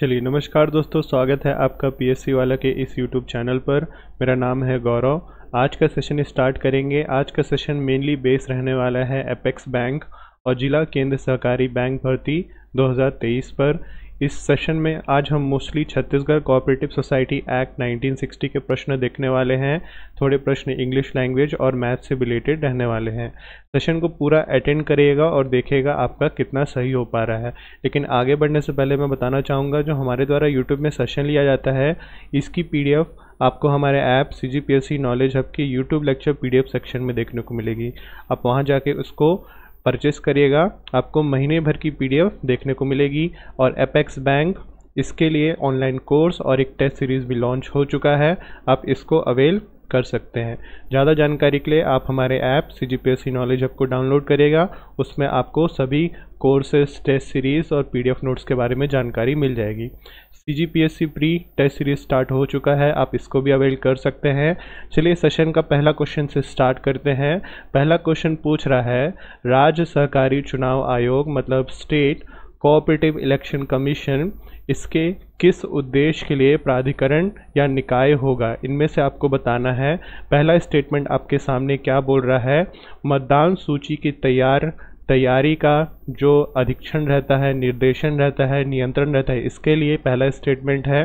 चलिए नमस्कार दोस्तों स्वागत है आपका पीएससी वाला के इस यूट्यूब चैनल पर मेरा नाम है गौरव आज का सेशन स्टार्ट करेंगे आज का सेशन मेनली बेस रहने वाला है एपेक्स बैंक और जिला केंद्र सहकारी बैंक भर्ती 2023 पर इस सेशन में आज हम mostly Chhattisgarh cooperative society act 1960 के प्रश्न देखने वाले हैं थोड़े प्रश्न इंग्लिश लैंग्वेज और मैथ से रिलेटेड रहने वाले हैं सेशन को पूरा अटेंड करिएगा और देखिएगा आपका कितना सही हो पा रहा है लेकिन आगे बढ़ने से पहले मैं बताना चाहूँगा जो हमारे द्वारा यूट्यूब में सेशन लिया जाता है इसकी पी आपको हमारे app C G P S C knowledge hub की यूट्यूब लेक्चर पी सेक्शन में देखने को मिलेगी आप वहाँ जाके उसको परचेस करिएगा आपको महीने भर की पीडीएफ देखने को मिलेगी और एपेक्स बैंक इसके लिए ऑनलाइन कोर्स और एक टेस्ट सीरीज़ भी लॉन्च हो चुका है आप इसको अवेल कर सकते हैं ज़्यादा जानकारी के लिए आप हमारे app C G P S C knowledge app को डाउनलोड करिएगा उसमें आपको सभी कोर्सेस टेस्ट सीरीज़ और पी डी एफ नोट्स के बारे में जानकारी मिल जाएगी C G P S C pre test series start हो चुका है आप इसको भी अवेल कर सकते हैं चलिए सेशन का पहला क्वेश्चन से स्टार्ट करते हैं पहला क्वेश्चन पूछ रहा है राज्य सहकारी चुनाव आयोग मतलब स्टेट कोऑपरेटिव इलेक्शन कमीशन इसके किस उद्देश्य के लिए प्राधिकरण या निकाय होगा इनमें से आपको बताना है पहला स्टेटमेंट आपके सामने क्या बोल रहा है मतदान सूची की तैयार तैयारी का जो अधीक्षण रहता है निर्देशन रहता है नियंत्रण रहता है इसके लिए पहला स्टेटमेंट है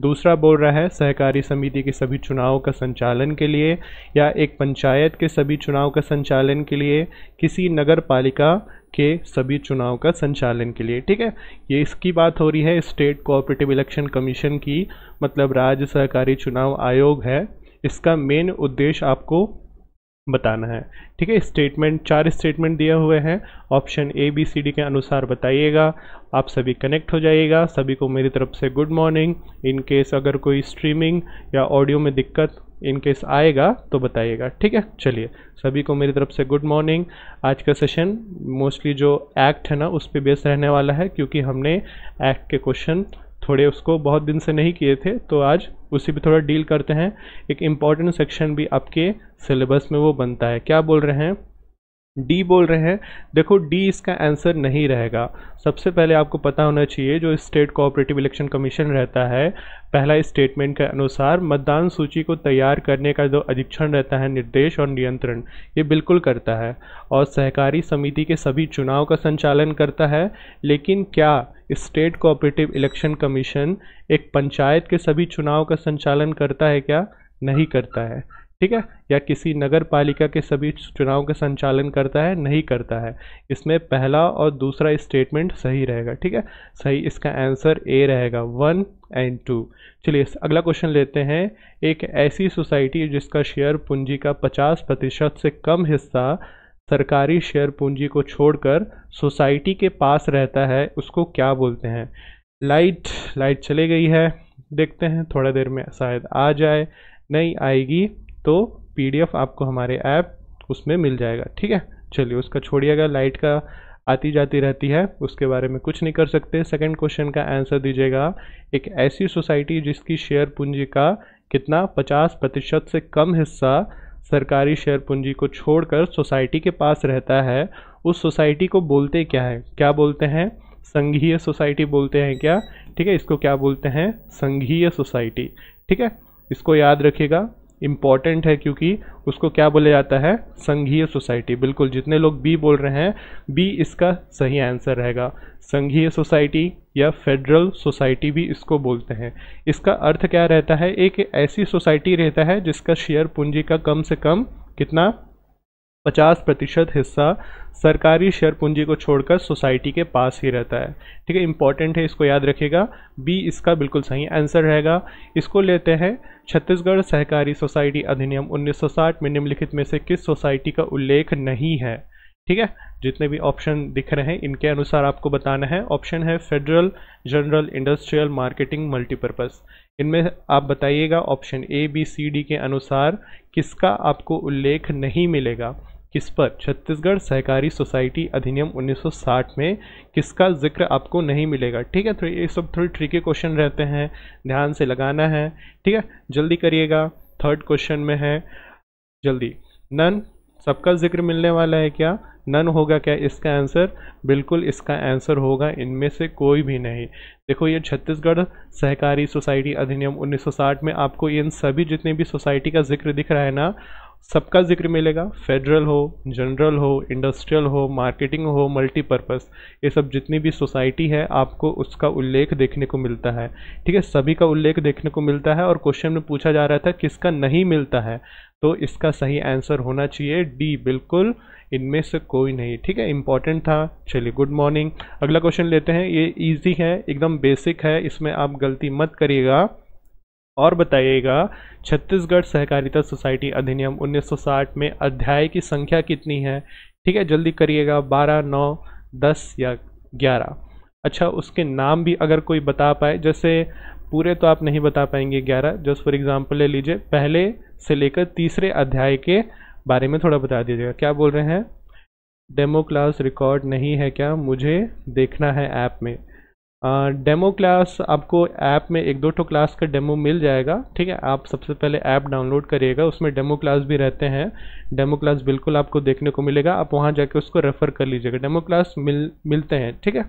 दूसरा बोल रहा है सहकारी समिति के सभी चुनावों का संचालन के लिए या एक पंचायत के सभी चुनाव का संचालन के लिए किसी नगर पालिका के सभी चुनाव का संचालन के लिए ठीक है ये इसकी बात हो रही है स्टेट कोऑपरेटिव इलेक्शन कमीशन की मतलब राज्य सहकारी चुनाव आयोग है इसका मेन उद्देश्य आपको बताना है ठीक है स्टेटमेंट चार स्टेटमेंट दिए हुए हैं option A B C D के अनुसार बताइएगा आप सभी कनेक्ट हो जाइएगा सभी को मेरी तरफ से गुड मॉर्निंग इन केस अगर कोई स्ट्रीमिंग या ऑडियो में दिक्कत इन केस आएगा तो बताइएगा ठीक है चलिए सभी को मेरी तरफ से गुड मॉर्निंग आज का सेशन मोस्टली जो एक्ट है ना उस पर बेस रहने वाला है क्योंकि हमने एक्ट के क्वेश्चन थोड़े उसको बहुत दिन से नहीं किए थे तो आज उसी पर थोड़ा डील करते हैं एक इम्पॉर्टेंट सेक्शन भी आपके सिलेबस में वो बनता है क्या बोल रहे हैं डी बोल रहे हैं देखो डी इसका आंसर नहीं रहेगा सबसे पहले आपको पता होना चाहिए जो स्टेट कोऑपरेटिव इलेक्शन कमीशन रहता है पहला स्टेटमेंट के अनुसार मतदान सूची को तैयार करने का जो अधीक्षण रहता है निर्देश और नियंत्रण ये बिल्कुल करता है और सहकारी समिति के सभी चुनाव का संचालन करता है लेकिन क्या स्टेट कोऑपरेटिव इलेक्शन कमीशन एक पंचायत के सभी चुनाव का संचालन करता है क्या नहीं करता है ठीक है या किसी नगर पालिका के सभी चुनाव का संचालन करता है नहीं करता है इसमें पहला और दूसरा स्टेटमेंट सही रहेगा ठीक है सही इसका आंसर ए रहेगा वन एंड टू चलिए अगला क्वेश्चन लेते हैं एक ऐसी सोसाइटी जिसका शेयर पूंजी का पचास प्रतिशत से कम हिस्सा सरकारी शेयर पूंजी को छोड़कर सोसाइटी के पास रहता है उसको क्या बोलते हैं लाइट लाइट चले गई है देखते हैं थोड़ा देर में शायद आ जाए नहीं आएगी तो पीडीएफ आपको हमारे ऐप उसमें मिल जाएगा ठीक है चलिए उसका छोड़िएगा लाइट का आती जाती रहती है उसके बारे में कुछ नहीं कर सकते सेकंड क्वेश्चन का आंसर दीजिएगा एक ऐसी सोसाइटी जिसकी शेयर पूंजी का कितना 50 प्रतिशत से कम हिस्सा सरकारी शेयर पूंजी को छोड़कर सोसाइटी के पास रहता है उस सोसाइटी को बोलते क्या है क्या बोलते हैं संघीय सोसाइटी बोलते हैं क्या ठीक है इसको क्या बोलते हैं संघीय सोसाइटी ठीक है इसको याद रखिएगा इम्पॉर्टेंट है क्योंकि उसको क्या बोला जाता है संघीय सोसाइटी बिल्कुल जितने लोग बी बोल रहे हैं बी इसका सही आंसर रहेगा संघीय सोसाइटी या फेडरल सोसाइटी भी इसको बोलते हैं इसका अर्थ क्या रहता है एक ऐसी सोसाइटी रहता है जिसका शेयर पूंजी का कम से कम कितना पचास प्रतिशत हिस्सा सरकारी शेयर पूंजी को छोड़कर सोसाइटी के पास ही रहता है ठीक है इंपॉर्टेंट है इसको याद रखिएगा बी इसका बिल्कुल सही आंसर रहेगा इसको लेते हैं छत्तीसगढ़ सहकारी सोसाइटी अधिनियम 1960 में निम्नलिखित में से किस सोसाइटी का उल्लेख नहीं है ठीक है जितने भी ऑप्शन दिख रहे हैं इनके अनुसार आपको बताना है ऑप्शन है federal general industrial marketing multipurpose इनमें आप बताइएगा option A B C D के अनुसार किसका आपको उल्लेख नहीं मिलेगा किस पर छत्तीसगढ़ सहकारी सोसाइटी अधिनियम 1960 में किसका जिक्र आपको नहीं मिलेगा ठीक है तो ये सब थोड़ी ट्रिकी क्वेश्चन रहते हैं ध्यान से लगाना है ठीक है जल्दी करिएगा थर्ड क्वेश्चन में है जल्दी नन सबका जिक्र मिलने वाला है क्या नन होगा क्या इसका आंसर बिल्कुल इसका आंसर होगा इनमें से कोई भी नहीं देखो ये छत्तीसगढ़ सहकारी सोसाइटी अधिनियम 1960 में आपको इन सभी जितने भी सोसाइटी का जिक्र दिख रहा है ना सबका जिक्र मिलेगा फेडरल हो जनरल हो इंडस्ट्रियल हो मार्केटिंग हो मल्टीपर्पज ये सब जितनी भी सोसाइटी है आपको उसका उल्लेख देखने को मिलता है ठीक है सभी का उल्लेख देखने को मिलता है और क्वेश्चन में पूछा जा रहा था किसका नहीं मिलता है तो इसका सही आंसर होना चाहिए डी बिल्कुल इनमें से कोई नहीं ठीक है इंपॉर्टेंट था चलिए गुड मॉर्निंग अगला क्वेश्चन लेते हैं ये ईजी है एकदम बेसिक है इसमें आप गलती मत करिएगा और बताइएगा छत्तीसगढ़ सहकारिता सोसाइटी अधिनियम 1960 में अध्याय की संख्या कितनी है ठीक है जल्दी करिएगा बारह नौ दस या ग्यारह अच्छा उसके नाम भी अगर कोई बता पाए जैसे पूरे तो आप नहीं बता पाएंगे ग्यारह जस्ट फॉर एग्जाम्पल ले लीजिए पहले से लेकर तीसरे अध्याय के बारे में थोड़ा बता दीजिएगा क्या बोल रहे हैं डेमो क्लास रिकॉर्ड नहीं है क्या मुझे देखना है ऐप में डेमो क्लास आपको ऐप में एक दो टो क्लास का डेमो मिल जाएगा ठीक है आप सबसे पहले ऐप डाउनलोड करिएगा उसमें डेमो क्लास भी रहते हैं डेमो क्लास बिल्कुल आपको देखने को मिलेगा आप वहाँ जाके उसको रेफ़र कर लीजिएगा डेमो क्लास मिल मिलते हैं ठीक है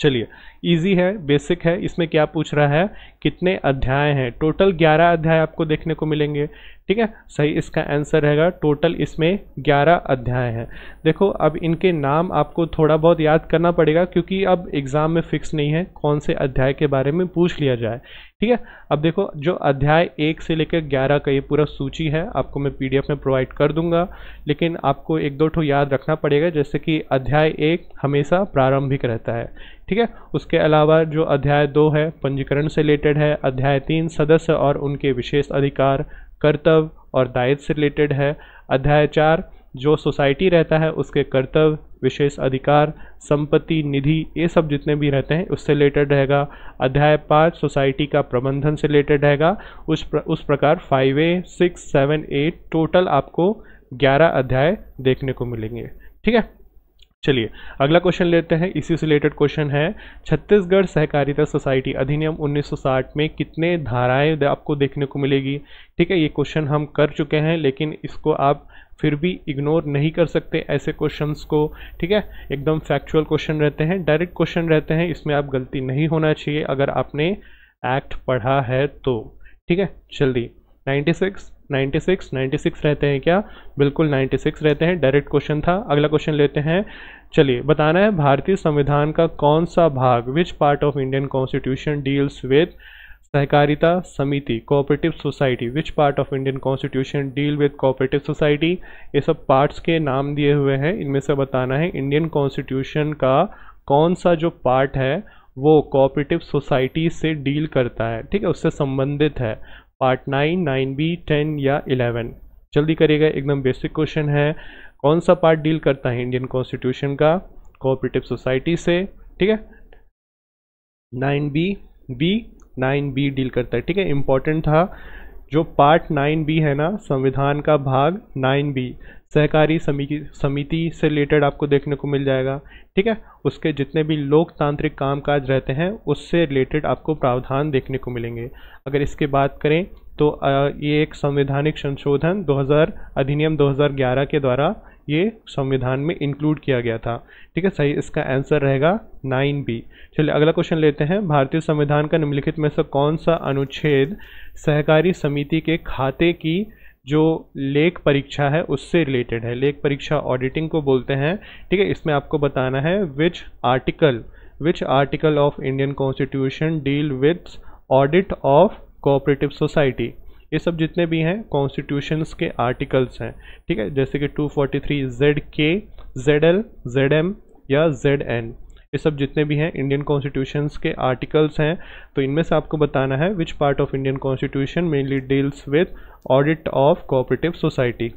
चलिए इजी है बेसिक है इसमें क्या पूछ रहा है कितने अध्याय हैं टोटल 11 अध्याय आपको देखने को मिलेंगे ठीक है सही इसका आंसर रहेगा टोटल इसमें 11 अध्याय हैं देखो अब इनके नाम आपको थोड़ा बहुत याद करना पड़ेगा क्योंकि अब एग्ज़ाम में फिक्स नहीं है कौन से अध्याय के बारे में पूछ लिया जाए ठीक है अब देखो जो अध्याय एक से लेकर ग्यारह का ये पूरा सूची है आपको मैं पीडीएफ में प्रोवाइड कर दूंगा लेकिन आपको एक दो ठो याद रखना पड़ेगा जैसे कि अध्याय एक हमेशा प्रारंभिक रहता है ठीक है उसके अलावा जो अध्याय दो है पंजीकरण से रिलेटेड है अध्याय तीन सदस्य और उनके विशेष अधिकार कर्तव्य और दायित्व से रिलेटेड है अध्याय चार जो सोसाइटी रहता है उसके कर्तव्य विशेष अधिकार संपत्ति निधि ये सब जितने भी रहते हैं उससे रिलेटेड रहेगा अध्याय पाँच सोसाइटी का प्रबंधन से रिलेटेड रहेगा उस प्र, उस प्रकार five A six seven eight total आपको ग्यारह अध्याय देखने को मिलेंगे ठीक है चलिए अगला क्वेश्चन लेते हैं इसी से रिलेटेड क्वेश्चन है छत्तीसगढ़ सहकारिता सोसाइटी अधिनियम 1960 में कितने धाराएं आपको देखने को मिलेगी ठीक है ये क्वेश्चन हम कर चुके हैं लेकिन इसको आप फिर भी इग्नोर नहीं कर सकते ऐसे क्वेश्चंस को ठीक है एकदम फैक्चुअल क्वेश्चन रहते हैं डायरेक्ट क्वेश्चन रहते हैं इसमें आप गलती नहीं होना चाहिए अगर आपने एक्ट पढ़ा है तो ठीक है जल्दी 96 96 96 रहते हैं क्या बिल्कुल 96 रहते हैं डायरेक्ट क्वेश्चन था अगला क्वेश्चन लेते हैं चलिए बताना है भारतीय संविधान का कौन सा भाग which part of Indian constitution deals with सहकारिता समिति cooperative society which part of Indian constitution deal with cooperative society ये सब पार्ट्स के नाम दिए हुए हैं इनमें से बताना है इंडियन कॉन्स्टिट्यूशन का कौन सा जो पार्ट है वो कोऑपरेटिव सोसाइटी से डील करता है ठीक है उससे संबंधित है part nine nine B ten या इलेवन जल्दी करिएगा एकदम बेसिक क्वेश्चन है कौन सा पार्ट डील करता है इंडियन कॉन्स्टिट्यूशन का कोऑपरेटिव सोसाइटी से ठीक है nine B B nine B deal करता है ठीक है इंपॉर्टेंट था जो पार्ट नाइन बी है ना संविधान का भाग नाइन बी सहकारी समिति समिति से रिलेटेड आपको देखने को मिल जाएगा ठीक है उसके जितने भी लोकतांत्रिक कामकाज रहते हैं उससे रिलेटेड आपको प्रावधान देखने को मिलेंगे अगर इसके बात करें तो ये एक संवैधानिक संशोधन 2000 अधिनियम 2011 के द्वारा ये संविधान में इंक्लूड किया गया था ठीक है सही इसका आंसर रहेगा नाइन बी चलिए अगला क्वेश्चन लेते हैं भारतीय संविधान का निम्नलिखित में से कौन सा अनुच्छेद सहकारी समिति के खाते की जो लेख परीक्षा है उससे रिलेटेड है लेख परीक्षा ऑडिटिंग को बोलते हैं ठीक है इसमें आपको बताना है which article which article of Indian constitution deal with audit of cooperative society ये सब जितने भी हैं कॉन्स्टिट्यूशंस के आर्टिकल्स हैं ठीक है जैसे कि 243 forty three Z K Z L Z M या जेड एन ये सब जितने भी हैं इंडियन कॉन्स्टिट्यूशंस के आर्टिकल्स हैं तो इनमें से आपको बताना है which part of Indian constitution mainly deals with audit of cooperative society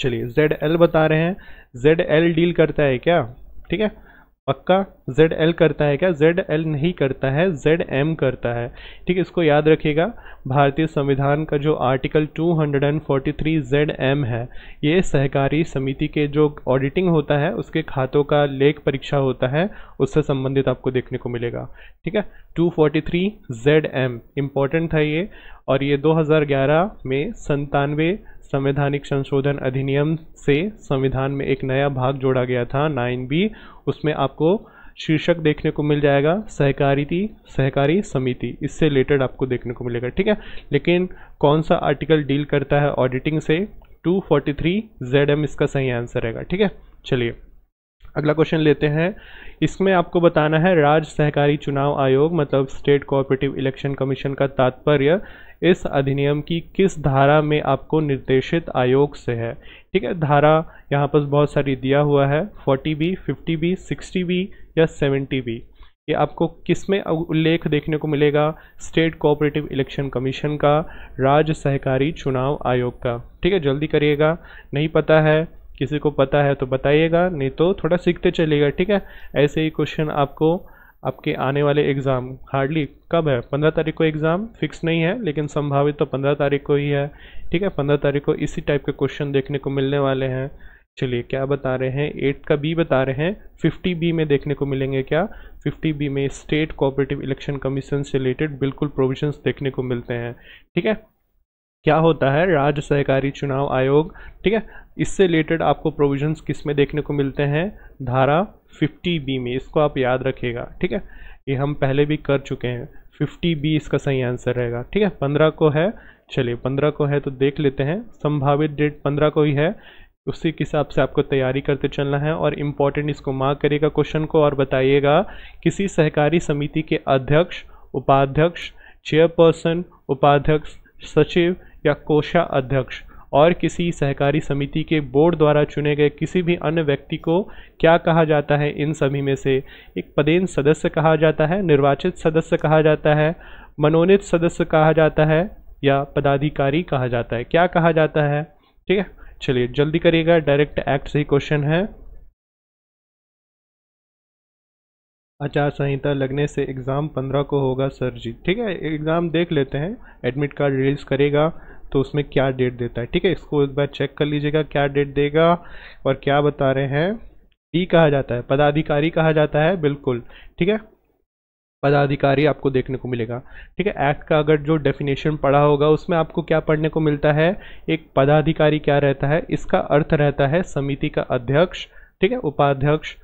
चलिए जेड एल बता रहे हैं जेड एल डील करता है क्या ठीक है पक्का जेड एल करता है क्या जेड एल नहीं करता है जेड एम करता है ठीक है इसको याद रखिएगा भारतीय संविधान का जो आर्टिकल 243 जेड एम है ये सहकारी समिति के जो ऑडिटिंग होता है उसके खातों का लेख परीक्षा होता है उससे संबंधित आपको देखने को मिलेगा ठीक है 243 जेड एम इम्पॉर्टेंट था ये और ये 2011 में संतानवे संवैधानिक संशोधन अधिनियम से संविधान में एक नया भाग जोड़ा गया था नाइन बी उसमें आपको शीर्षक देखने को मिल जाएगा सहकारिती सहकारी समिति इससे रिलेटेड आपको देखने को मिलेगा ठीक है लेकिन कौन सा आर्टिकल डील करता है ऑडिटिंग से 243 फोर्टी थ्री जेड एम इसका सही आंसर रहेगा ठीक है चलिए अगला क्वेश्चन लेते हैं इसमें आपको बताना है राज्य सहकारी चुनाव आयोग मतलब स्टेट कोऑपरेटिव इलेक्शन कमीशन का तात्पर्य इस अधिनियम की किस धारा में आपको निर्देशित आयोग से है ठीक है धारा यहाँ पर बहुत सारी दिया हुआ है forty B fifty B sixty B या सेवेंटी बी ये आपको किस में उल्लेख देखने को मिलेगा स्टेट कोऑपरेटिव इलेक्शन कमीशन का राज्य सहकारी चुनाव आयोग का ठीक है जल्दी करिएगा नहीं पता है किसी को पता है तो बताइएगा नहीं तो थोड़ा सीखते चलिएगा ठीक है ऐसे ही क्वेश्चन आपको आपके आने वाले एग्ज़ाम हार्डली कब है पंद्रह तारीख को एग्ज़ाम फिक्स नहीं है लेकिन संभावित तो पंद्रह तारीख को ही है ठीक है पंद्रह तारीख को इसी टाइप के क्वेश्चन देखने को मिलने वाले हैं चलिए क्या बता रहे हैं एट का बी बता रहे हैं फिफ्टी बी में देखने को मिलेंगे क्या फिफ्टी बी में स्टेट कोऑपरेटिव इलेक्शन कमीशन से रिलेटेड बिल्कुल प्रोविजंस देखने को मिलते हैं ठीक है क्या होता है राज्य सहकारी चुनाव आयोग ठीक है इससे रिलेटेड आपको प्रोविजंस किस में देखने को मिलते हैं धारा फिफ्टी बी में इसको आप याद रखिएगा ठीक है ये हम पहले भी कर चुके हैं फिफ्टी बी इसका सही आंसर रहेगा ठीक है पंद्रह को है चलिए पंद्रह को है तो देख लेते हैं संभावित डेट पंद्रह को ही है उसी के हिसाब से आपको तैयारी करते चलना है और इम्पॉर्टेंट इसको मार्क करिएगा क्वेश्चन को और बताइएगा किसी सहकारी समिति के अध्यक्ष उपाध्यक्ष चेयरपर्सन उपाध्यक्ष सचिव या कोषा अध्यक्ष और किसी सहकारी समिति के बोर्ड द्वारा चुने गए किसी भी अन्य व्यक्ति को क्या कहा जाता है इन सभी में से एक पदेन सदस्य कहा जाता है निर्वाचित सदस्य कहा जाता है मनोनीत सदस्य कहा जाता है या पदाधिकारी कहा जाता है क्या कहा जाता है ठीक है चलिए जल्दी करिएगा डायरेक्ट एक्ट से ही क्वेश्चन है आचार संहिता लगने से एग्ज़ाम पंद्रह को होगा सर जी ठीक है एग्ज़ाम देख लेते हैं एडमिट कार्ड रिलीज़ करेगा तो उसमें क्या डेट देता है ठीक है इसको एक बार चेक कर लीजिएगा क्या डेट देगा और क्या बता रहे हैं डी कहा जाता है पदाधिकारी कहा जाता है बिल्कुल ठीक है पदाधिकारी आपको देखने को मिलेगा ठीक है एक्ट का अगर जो डेफिनेशन पढ़ा होगा उसमें आपको क्या पढ़ने को मिलता है एक पदाधिकारी क्या रहता है इसका अर्थ रहता है समिति का अध्यक्ष ठीक है उपाध्यक्ष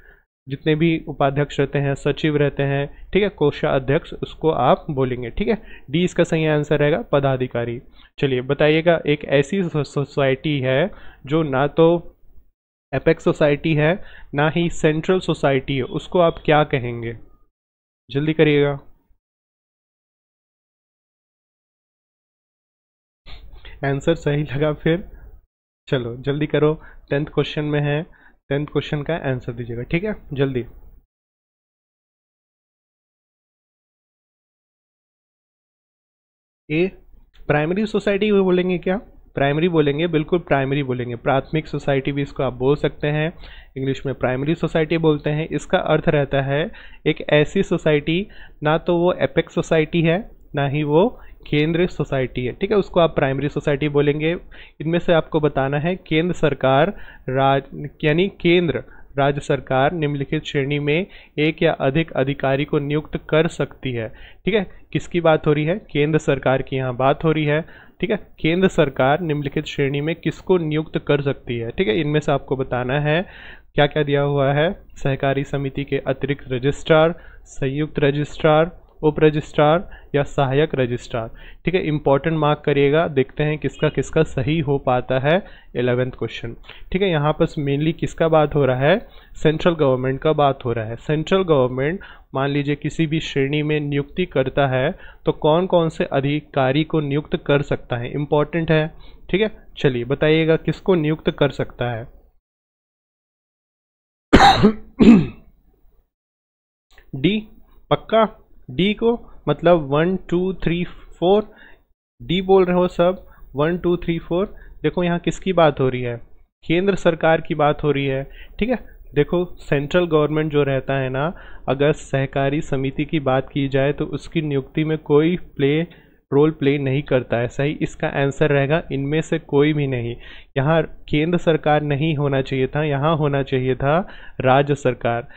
जितने भी उपाध्यक्ष रहते हैं सचिव रहते हैं ठीक है कोषाध्यक्ष उसको आप बोलेंगे ठीक है डी इसका सही आंसर रहेगा पदाधिकारी चलिए बताइएगा एक ऐसी सोसाइटी है जो ना तो एपेक्स सोसाइटी है ना ही सेंट्रल सोसाइटी है उसको आप क्या कहेंगे जल्दी करिएगा आंसर सही लगा फिर चलो जल्दी करो टेंथ क्वेश्चन में है टेंथ क्वेश्चन का आंसर दीजिएगा ठीक है जल्दी ए प्राइमरी सोसाइटी भी बोलेंगे क्या प्राइमरी बोलेंगे बिल्कुल प्राइमरी बोलेंगे प्राथमिक सोसाइटी भी इसको आप बोल सकते हैं इंग्लिश में प्राइमरी सोसाइटी बोलते हैं इसका अर्थ रहता है एक ऐसी सोसाइटी ना तो वो एपेक्स सोसाइटी है ना ही वो केंद्र सोसाइटी है ठीक है उसको आप प्राइमरी सोसाइटी बोलेंगे इनमें से आपको बताना है केंद्र सरकार राज यानी केंद्र राज्य सरकार निम्नलिखित श्रेणी में एक या अधिक अधिकारी को नियुक्त कर सकती है ठीक है किसकी बात हो रही है केंद्र सरकार की यहाँ बात हो रही है ठीक है केंद्र सरकार निम्नलिखित श्रेणी में किसको नियुक्त कर सकती है ठीक है इनमें से आपको बताना है क्या क्या दिया हुआ है सहकारी समिति के अतिरिक्त रजिस्ट्रार संयुक्त रजिस्ट्रार उप रजिस्ट्रार या सहायक रजिस्ट्रार ठीक है इंपॉर्टेंट मार्क करिएगा देखते हैं किसका किसका सही हो पाता है एलेवेंथ क्वेश्चन ठीक है यहाँ पर मेनली किसका बात हो रहा है सेंट्रल गवर्नमेंट का बात हो रहा है सेंट्रल गवर्नमेंट मान लीजिए किसी भी श्रेणी में नियुक्ति करता है तो कौन कौन से अधिकारी को नियुक्त कर सकता है इंपॉर्टेंट है ठीक है चलिए बताइएगा किसको नियुक्त कर सकता है डी पक्का डी को मतलब one two three four D बोल रहे हो सब वन टू थ्री फोर देखो यहाँ किसकी बात हो रही है केंद्र सरकार की बात हो रही है ठीक है देखो सेंट्रल गवर्नमेंट जो रहता है ना अगर सहकारी समिति की बात की जाए तो उसकी नियुक्ति में कोई प्ले रोल प्ले नहीं करता है सही इसका आंसर रहेगा इनमें से कोई भी नहीं यहाँ केंद्र सरकार नहीं होना चाहिए था यहाँ होना चाहिए था राज्य सरकार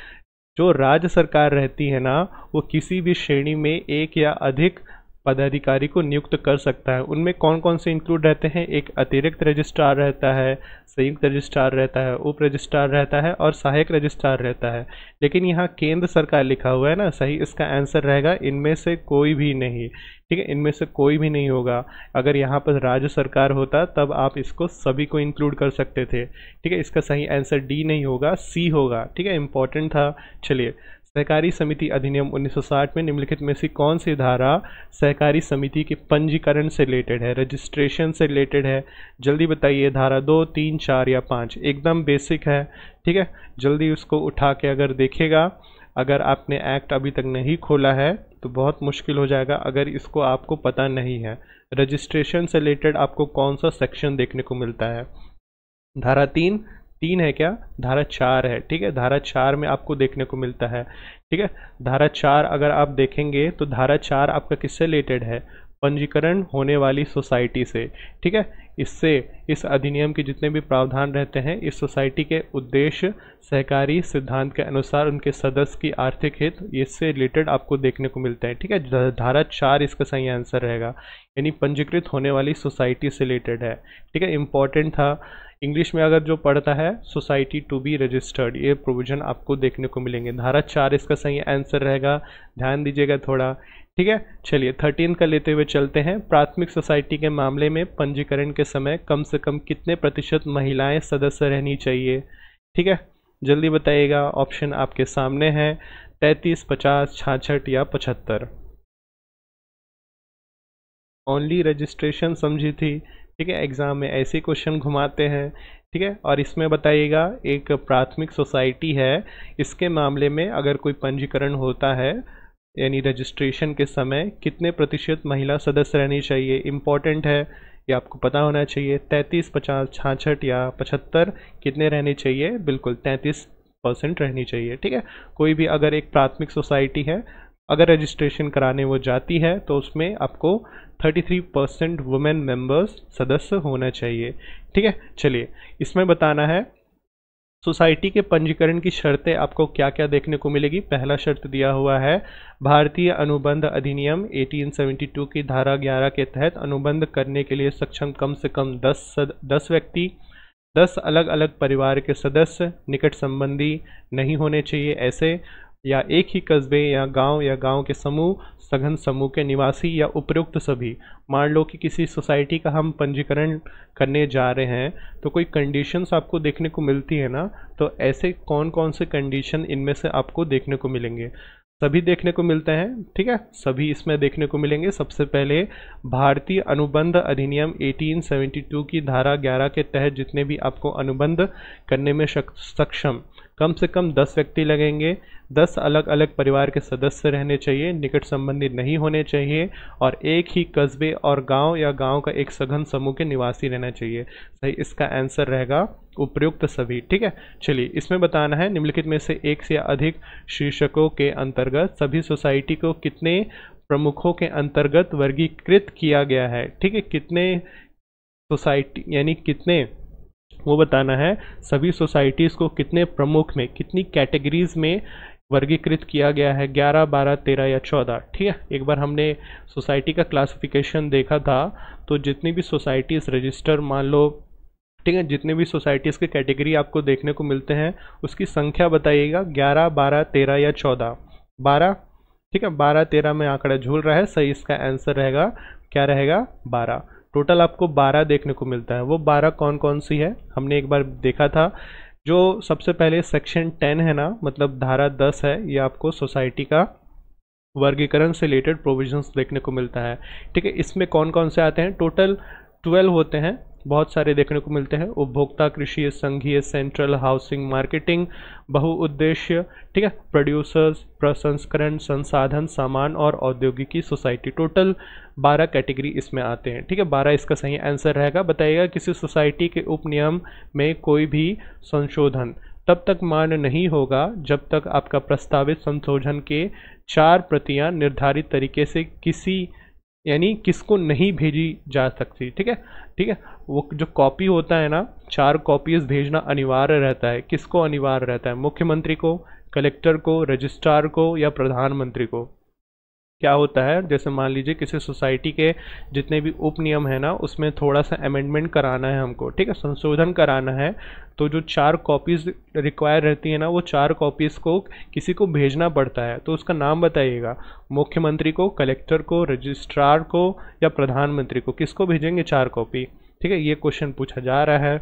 जो राज्य सरकार रहती है ना वो किसी भी श्रेणी में एक या अधिक पदाधिकारी को नियुक्त कर सकता है उनमें कौन कौन से इंक्लूड रहते हैं एक अतिरिक्त रजिस्ट्रार रहता है संयुक्त रजिस्ट्रार रहता है उप रजिस्ट्रार रहता है और सहायक रजिस्ट्रार रहता है लेकिन यहाँ केंद्र सरकार लिखा हुआ है ना सही इसका आंसर रहेगा इनमें से कोई भी नहीं ठीक है इनमें से कोई भी नहीं होगा अगर यहाँ पर राज्य सरकार होता तब आप इसको सभी को इंक्लूड कर सकते थे ठीक है इसका सही आंसर डी नहीं होगा सी होगा ठीक है इंपॉर्टेंट था चलिए सहकारी समिति अधिनियम 1960 में निम्नलिखित में से कौन सी धारा सहकारी समिति के पंजीकरण से रिलेटेड है रजिस्ट्रेशन से रिलेटेड है जल्दी बताइए धारा दो तीन चार या पाँच एकदम बेसिक है ठीक है जल्दी उसको उठा के अगर देखेगा अगर आपने एक्ट अभी तक नहीं खोला है तो बहुत मुश्किल हो जाएगा अगर इसको आपको पता नहीं है रजिस्ट्रेशन से रिलेटेड आपको कौन सा सेक्शन देखने को मिलता है धारा तीन तीन है क्या धारा चार है ठीक है धारा चार में आपको देखने को मिलता है ठीक है धारा चार अगर आप देखेंगे तो धारा चार आपका किससे रिलेटेड है पंजीकरण होने वाली सोसाइटी से ठीक है इससे इस अधिनियम के जितने भी प्रावधान रहते हैं इस सोसाइटी के उद्देश्य सहकारी सिद्धांत के अनुसार उनके सदस्य की आर्थिक हित इससे रिलेटेड आपको देखने को मिलते हैं ठीक है धारा चार इसका सही आंसर रहेगा यानी पंजीकृत होने वाली सोसाइटी से रिलेटेड है ठीक है इंपॉर्टेंट था इंग्लिश में अगर जो पढ़ता है सोसाइटी टू बी रजिस्टर्ड ये प्रोविज़न आपको देखने को मिलेंगे धारा चार इसका सही आंसर रहेगा ध्यान दीजिएगा थोड़ा ठीक है चलिए थर्टीन का लेते हुए चलते हैं प्राथमिक सोसाइटी के मामले में पंजीकरण के समय कम से कम कितने प्रतिशत महिलाएं सदस्य रहनी चाहिए ठीक है जल्दी बताइएगा ऑप्शन आपके सामने है तैंतीस पचास छाछठ या पचहत्तर ओनली रजिस्ट्रेशन समझी थी ठीक है एग्ज़ाम में ऐसे क्वेश्चन घुमाते हैं ठीक है और इसमें बताइएगा एक प्राथमिक सोसाइटी है इसके मामले में अगर कोई पंजीकरण होता है यानी रजिस्ट्रेशन के समय कितने प्रतिशत महिला सदस्य रहनी चाहिए इम्पॉर्टेंट है ये आपको पता होना चाहिए तैंतीस पचास छाछठ या पचहत्तर कितने रहने चाहिए बिल्कुल तैंतीस परसेंट रहनी चाहिए ठीक है कोई भी अगर एक प्राथमिक सोसाइटी है अगर रजिस्ट्रेशन कराने वो जाती है तो उसमें आपको 33 परसेंट वुमेन मेम्बर्स सदस्य होना चाहिए ठीक है चलिए इसमें बताना है सोसाइटी के पंजीकरण की शर्तें आपको क्या क्या देखने को मिलेगी पहला शर्त दिया हुआ है भारतीय अनुबंध अधिनियम 1872 की धारा 11 के तहत अनुबंध करने के लिए सक्षम कम से कम 10 सद, 10 व्यक्ति 10 अलग अलग परिवार के सदस्य निकट संबंधी नहीं होने चाहिए ऐसे या एक ही कस्बे या गांव या गांव के समूह सघन समूह के निवासी या उपयुक्त सभी मान लो कि किसी सोसाइटी का हम पंजीकरण करने जा रहे हैं तो कोई कंडीशंस आपको देखने को मिलती है ना तो ऐसे कौन कौन से कंडीशन इनमें से आपको देखने को मिलेंगे सभी देखने को मिलते हैं ठीक है सभी इसमें देखने को मिलेंगे सबसे पहले भारतीय अनुबंध अधिनियम 1872 की धारा 11 के तहत जितने भी आपको अनुबंध करने में सक्षम कम से कम दस व्यक्ति लगेंगे दस अलग अलग परिवार के सदस्य रहने चाहिए निकट संबंधी नहीं होने चाहिए और एक ही कस्बे और गांव या गांव का एक सघन समूह के निवासी रहना चाहिए सही इसका आंसर रहेगा उपयुक्त सभी ठीक है चलिए इसमें बताना है निम्नलिखित में से एक से अधिक शीर्षकों के अंतर्गत सभी सोसाइटी को कितने प्रमुखों के अंतर्गत वर्गीकृत किया गया है ठीक है कितने सोसाइटी यानी कितने वो बताना है सभी सोसाइटीज़ को कितने प्रमुख में कितनी कैटेगरीज में वर्गीकृत किया गया है 11, 12, 13 या 14 ठीक है एक बार हमने सोसाइटी का क्लासिफिकेशन देखा था तो जितनी भी सोसाइटीज़ रजिस्टर मान लो ठीक है जितने भी सोसाइटीज़ के कैटेगरी आपको देखने को मिलते हैं उसकी संख्या बताइएगा 11, 12, 13 या 14 12 ठीक है 12, 13 में आंकड़ा झूल रहा है सही इसका आंसर रहेगा क्या रहेगा बारह टोटल आपको 12 देखने को मिलता है वो 12 कौन कौन सी है हमने एक बार देखा था जो सबसे पहले सेक्शन 10 है ना मतलब धारा 10 है ये आपको सोसाइटी का वर्गीकरण से रिलेटेड प्रोविजंस देखने को मिलता है ठीक है इसमें कौन कौन से आते हैं टोटल 12 होते हैं बहुत सारे देखने को मिलते हैं उपभोक्ता कृषि संघीय सेंट्रल हाउसिंग मार्केटिंग बहुउद्देश्य ठीक है प्रोड्यूसर्स प्रसंस्करण संसाधन सामान और औद्योगिकी सोसाइटी टोटल 12 कैटेगरी इसमें आते हैं ठीक है 12 इसका सही आंसर रहेगा बताइएगा किसी सोसाइटी के उपनियम में कोई भी संशोधन तब तक मान्य नहीं होगा जब तक आपका प्रस्तावित संशोधन के चार प्रतियां निर्धारित तरीके से किसी यानी किसको नहीं भेजी जा सकती ठीक है ठीक है वो जो कॉपी होता है ना चार कॉपीज भेजना अनिवार्य रहता है किसको अनिवार्य रहता है मुख्यमंत्री को कलेक्टर को रजिस्ट्रार को या प्रधानमंत्री को क्या होता है जैसे मान लीजिए किसी सोसाइटी के जितने भी उप नियम है ना उसमें थोड़ा सा अमेंडमेंट कराना है हमको ठीक है संशोधन कराना है तो जो चार कॉपीज़ रिक्वायर रहती है ना वो चार कॉपीज़ को किसी को भेजना पड़ता है तो उसका नाम बताइएगा मुख्यमंत्री को कलेक्टर को रजिस्ट्रार को या प्रधानमंत्री को किसको भेजेंगे चार कॉपी ठीक है ये क्वेश्चन पूछा जा रहा है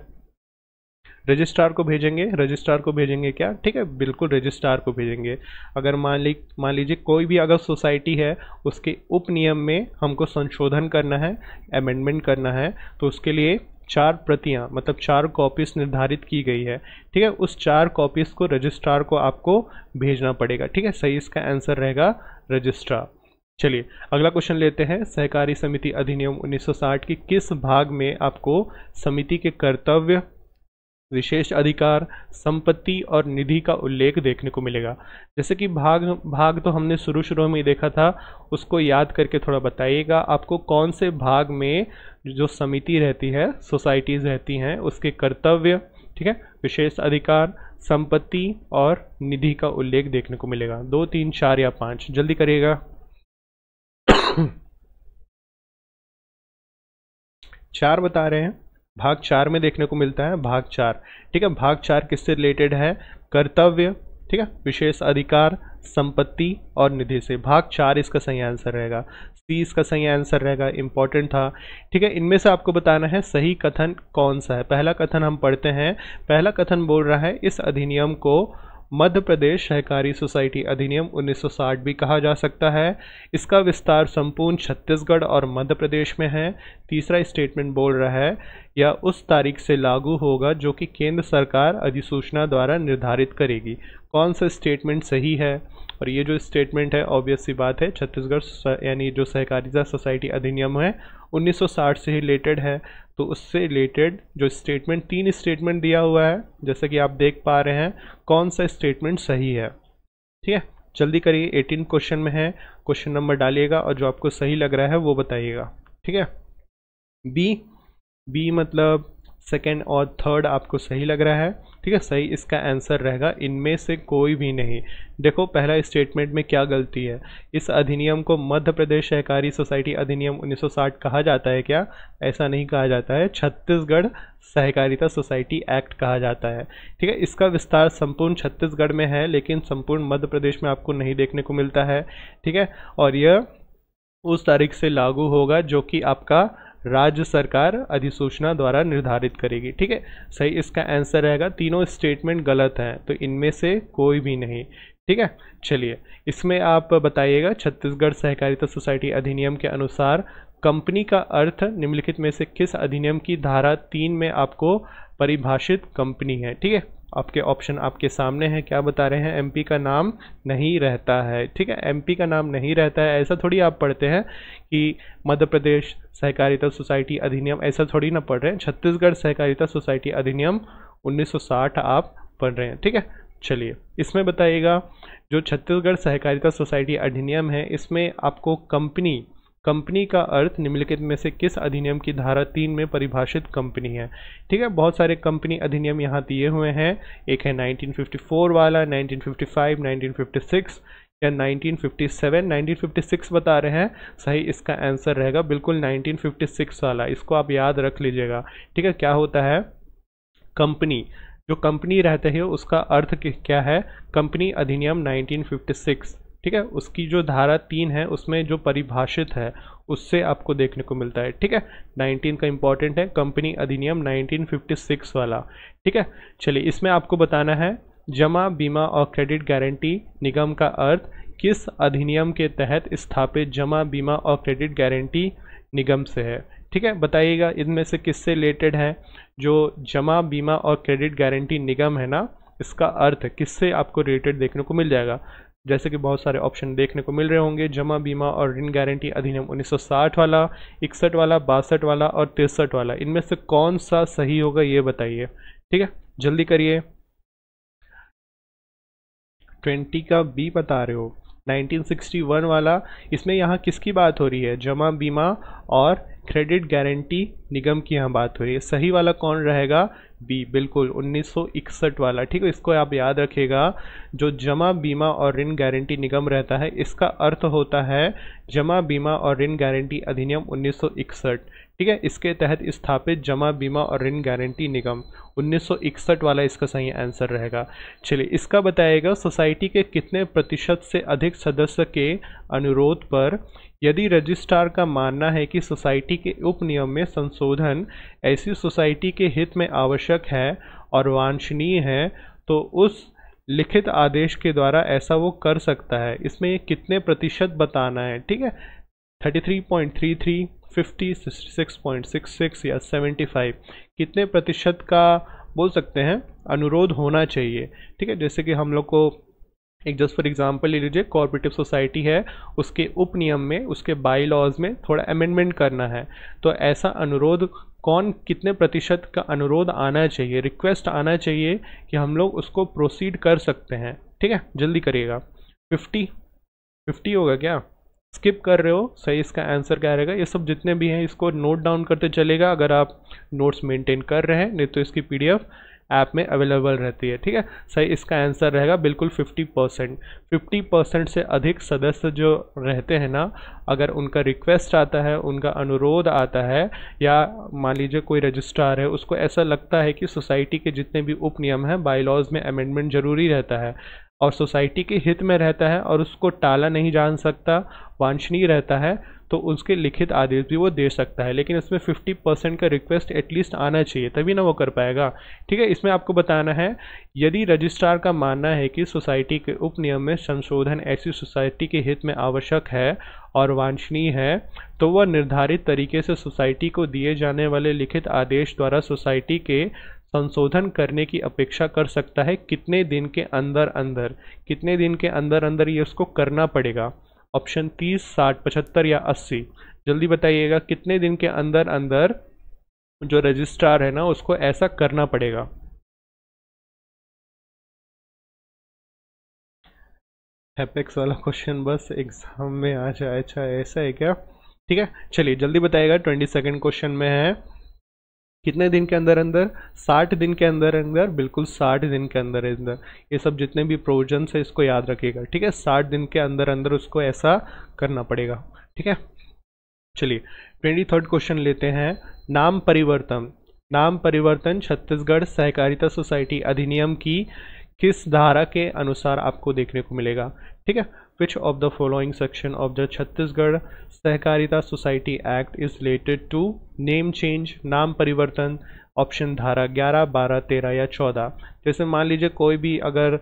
रजिस्ट्रार को भेजेंगे रजिस्ट्रार को भेजेंगे क्या ठीक है बिल्कुल रजिस्ट्रार को भेजेंगे अगर मान ली मान लीजिए कोई भी अगर सोसाइटी है उसके उपनियम में हमको संशोधन करना है अमेंडमेंट करना है तो उसके लिए चार प्रतियां मतलब चार कॉपीज निर्धारित की गई है ठीक है उस चार कॉपीज को रजिस्ट्रार को आपको भेजना पड़ेगा ठीक है सही इसका आंसर रहेगा रजिस्ट्रार चलिए अगला क्वेश्चन लेते हैं सहकारी समिति अधिनियम 1960 के किस भाग में आपको समिति के कर्तव्य विशेष अधिकार संपत्ति और निधि का उल्लेख देखने को मिलेगा जैसे कि भाग भाग तो हमने शुरू शुरू में ही देखा था उसको याद करके थोड़ा बताइएगा आपको कौन से भाग में जो समिति रहती है सोसाइटीज़ रहती हैं उसके कर्तव्य ठीक है विशेष अधिकार संपत्ति और निधि का उल्लेख देखने को मिलेगा दो तीन चार या पाँच जल्दी करिएगा चार बता रहे हैं भाग चार में देखने को मिलता है भाग चार ठीक है भाग चार किससे रिलेटेड है कर्तव्य ठीक है विशेष अधिकार संपत्ति और निधि से भाग चार इसका सही आंसर रहेगा सी इसका सही आंसर रहेगा इंपॉर्टेंट था ठीक है इनमें से आपको बताना है सही कथन कौन सा है पहला कथन हम पढ़ते हैं पहला कथन बोल रहा है इस अधिनियम को मध्य प्रदेश सहकारी सोसाइटी अधिनियम 1960 भी कहा जा सकता है इसका विस्तार संपूर्ण छत्तीसगढ़ और मध्य प्रदेश में है तीसरा स्टेटमेंट बोल रहा है यह उस तारीख से लागू होगा जो कि केंद्र सरकार अधिसूचना द्वारा निर्धारित करेगी कौन सा स्टेटमेंट सही है और ये जो स्टेटमेंट है ऑब्वियस सी बात है छत्तीसगढ़ यानी जो सहकारिता सोसाइटी अधिनियम है 1960 से रिलेटेड है तो उससे रिलेटेड जो स्टेटमेंट तीन स्टेटमेंट दिया हुआ है जैसे कि आप देख पा रहे हैं कौन सा स्टेटमेंट सही है ठीक है जल्दी करिए एटीन क्वेश्चन में है क्वेश्चन नंबर डालिएगा और जो आपको सही लग रहा है वो बताइएगा ठीक है बी बी मतलब सेकेंड और थर्ड आपको सही लग रहा है ठीक है सही इसका आंसर रहेगा इनमें से कोई भी नहीं देखो पहला स्टेटमेंट में क्या गलती है इस अधिनियम को मध्य प्रदेश सहकारी सोसाइटी अधिनियम 1960 कहा जाता है क्या ऐसा नहीं कहा जाता है छत्तीसगढ़ सहकारिता सोसाइटी एक्ट कहा जाता है ठीक है इसका विस्तार संपूर्ण छत्तीसगढ़ में है लेकिन संपूर्ण मध्य प्रदेश में आपको नहीं देखने को मिलता है ठीक है और यह उस तारीख से लागू होगा जो कि आपका राज्य सरकार अधिसूचना द्वारा निर्धारित करेगी ठीक है सही इसका आंसर रहेगा तीनों स्टेटमेंट गलत हैं तो इनमें से कोई भी नहीं ठीक है चलिए इसमें आप बताइएगा छत्तीसगढ़ सहकारिता सोसाइटी अधिनियम के अनुसार कंपनी का अर्थ निम्नलिखित में से किस अधिनियम की धारा तीन में आपको परिभाषित कंपनी है ठीक है आपके ऑप्शन आपके सामने हैं क्या बता रहे हैं एमपी का नाम नहीं रहता है ठीक है एमपी का नाम नहीं रहता है ऐसा थोड़ी आप पढ़ते हैं कि मध्य प्रदेश सहकारिता सोसाइटी अधिनियम ऐसा थोड़ी ना पढ़ रहे हैं छत्तीसगढ़ सहकारिता सोसाइटी अधिनियम 1960 आप पढ़ रहे हैं ठीक है चलिए इसमें बताइएगा जो छत्तीसगढ़ सहकारिता सोसाइटी अधिनियम है इसमें आपको कंपनी कंपनी का अर्थ निम्नलिखित में से किस अधिनियम की धारा तीन में परिभाषित कंपनी है ठीक है बहुत सारे कंपनी अधिनियम यहाँ दिए हुए हैं एक है 1954 वाला 1955 1956 या 1957 1956 बता रहे हैं सही इसका आंसर रहेगा बिल्कुल 1956 वाला इसको आप याद रख लीजिएगा ठीक है क्या होता है कंपनी जो कंपनी रहते हैं उसका अर्थ क्या है कंपनी अधिनियम नाइनटीन ठीक है उसकी जो धारा तीन है उसमें जो परिभाषित है उससे आपको देखने को मिलता है ठीक है 19 का इंपॉर्टेंट है कंपनी अधिनियम 1956 वाला ठीक है चलिए इसमें आपको बताना है जमा बीमा और क्रेडिट गारंटी निगम का अर्थ किस अधिनियम के तहत स्थापित जमा बीमा और क्रेडिट गारंटी निगम से है ठीक है बताइएगा इनमें से किससे रिलेटेड है जो जमा बीमा और क्रेडिट गारंटी निगम है ना इसका अर्थ किससे आपको रिलेटेड देखने को मिल जाएगा जैसे कि बहुत सारे ऑप्शन देखने को मिल रहे होंगे जमा बीमा और ऋण गारंटी अधिनियम 1960 वाला इकसठ वाला बासठ वाला और तिरसठ वाला इनमें से कौन सा सही होगा ये बताइए ठीक है जल्दी करिए 20 का बी बता रहे हो 1961 वाला इसमें यहाँ किसकी बात हो रही है जमा बीमा और क्रेडिट गारंटी निगम की यहाँ बात हो रही है सही वाला कौन रहेगा बी बिल्कुल 1961 वाला ठीक है इसको आप याद रखिएगा जो जमा बीमा और ऋण गारंटी निगम रहता है इसका अर्थ होता है जमा बीमा और ऋण गारंटी अधिनियम 1961 ठीक है इसके तहत स्थापित जमा बीमा और ऋण गारंटी निगम 1961 वाला इसका सही आंसर रहेगा चलिए इसका बताएगा सोसाइटी के कितने प्रतिशत से अधिक सदस्य के अनुरोध पर यदि रजिस्ट्रार का मानना है कि सोसाइटी के उपनियम में संशोधन ऐसी सोसाइटी के हित में आवश्यक है और वांछनीय है तो उस लिखित आदेश के द्वारा ऐसा वो कर सकता है इसमें ये कितने प्रतिशत बताना है ठीक है 33.33 50, 66.66 या 75 कितने प्रतिशत का बोल सकते हैं अनुरोध होना चाहिए ठीक है जैसे कि हम लोग को एक जस्ट फॉर एग्जांपल ले लीजिए कॉपरेटिव सोसाइटी है उसके उप नियम में उसके बाई लॉज में थोड़ा अमेंडमेंट करना है तो ऐसा अनुरोध कौन कितने प्रतिशत का अनुरोध आना चाहिए रिक्वेस्ट आना चाहिए कि हम लोग उसको प्रोसीड कर सकते हैं ठीक है जल्दी करिएगा फिफ्टी फिफ्टी होगा क्या स्किप कर रहे हो सही इसका आंसर क्या रहेगा ये सब जितने भी हैं इसको नोट डाउन करते चलेगा अगर आप नोट्स मेंटेन कर रहे हैं नहीं तो इसकी पीडीएफ ऐप में अवेलेबल रहती है ठीक है सही इसका आंसर रहेगा बिल्कुल 50 परसेंट फिफ्टी परसेंट से अधिक सदस्य जो रहते हैं ना अगर उनका रिक्वेस्ट आता है उनका अनुरोध आता है या मान लीजिए कोई रजिस्ट्रार है उसको ऐसा लगता है कि सोसाइटी के जितने भी उप नियम हैं बाईलॉज में अमेंडमेंट ज़रूरी रहता है और सोसाइटी के हित में रहता है और उसको टाला नहीं जान सकता वांछनीय रहता है तो उसके लिखित आदेश भी वो दे सकता है लेकिन इसमें 50 परसेंट का रिक्वेस्ट एटलीस्ट आना चाहिए तभी ना वो कर पाएगा ठीक है इसमें आपको बताना है यदि रजिस्ट्रार का मानना है कि सोसाइटी के उपनियम में संशोधन ऐसी सोसाइटी के हित में आवश्यक है और वांछनीय है तो वह निर्धारित तरीके से सोसाइटी को दिए जाने वाले लिखित आदेश द्वारा सोसाइटी के संशोधन करने की अपेक्षा कर सकता है कितने दिन के अंदर अंदर कितने दिन के अंदर अंदर ये उसको करना पड़ेगा ऑप्शन तीस साठ पचहत्तर या अस्सी जल्दी बताइएगा कितने दिन के अंदर अंदर जो रजिस्ट्रार है ना उसको ऐसा करना पड़ेगा हैपेक्स वाला क्वेश्चन बस एग्जाम में आ जाए अच्छा ऐसा है क्या ठीक है चलिए जल्दी बताइएगा ट्वेंटी सेकेंड क्वेश्चन में है कितने दिन के अंदर अंदर साठ दिन के अंदर अंदर बिल्कुल साठ दिन के अंदर अंदर ये सब जितने भी प्रोविजन है इसको याद रखिएगा ठीक है साठ दिन के अंदर अंदर उसको ऐसा करना पड़ेगा ठीक है चलिए ट्वेंटी थर्ड क्वेश्चन लेते हैं नाम परिवर्तन नाम परिवर्तन छत्तीसगढ़ सहकारिता सोसाइटी अधिनियम की किस धारा के अनुसार आपको देखने को मिलेगा ठीक है which of the following section of the Chhattisgarh Sahkarita Society Act is related to name change, नाम परिवर्तन ऑप्शन धारा ग्यारह बारह तेरह या चौदह जैसे मान लीजिए कोई भी अगर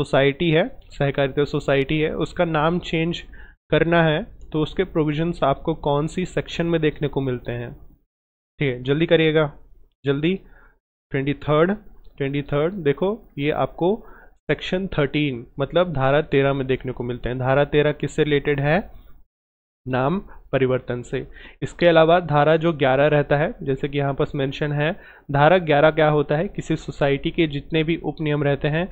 सोसाइटी है सहकारिता सोसाइटी है उसका नाम चेंज करना है तो उसके प्रोविजंस आपको कौन सी सेक्शन में देखने को मिलते हैं ठीक है जल्दी करिएगा जल्दी ट्वेंटी थर्ड ट्वेंटी थर्ड देखो ये आपको सेक्शन थर्टीन मतलब धारा तेरह में देखने को मिलते हैं धारा तेरह किससे रिलेटेड है नाम परिवर्तन से इसके अलावा धारा जो 11 रहता है जैसे कि यहाँ पर मेंशन है धारा 11 क्या होता है किसी सोसाइटी के जितने भी उपनियम रहते हैं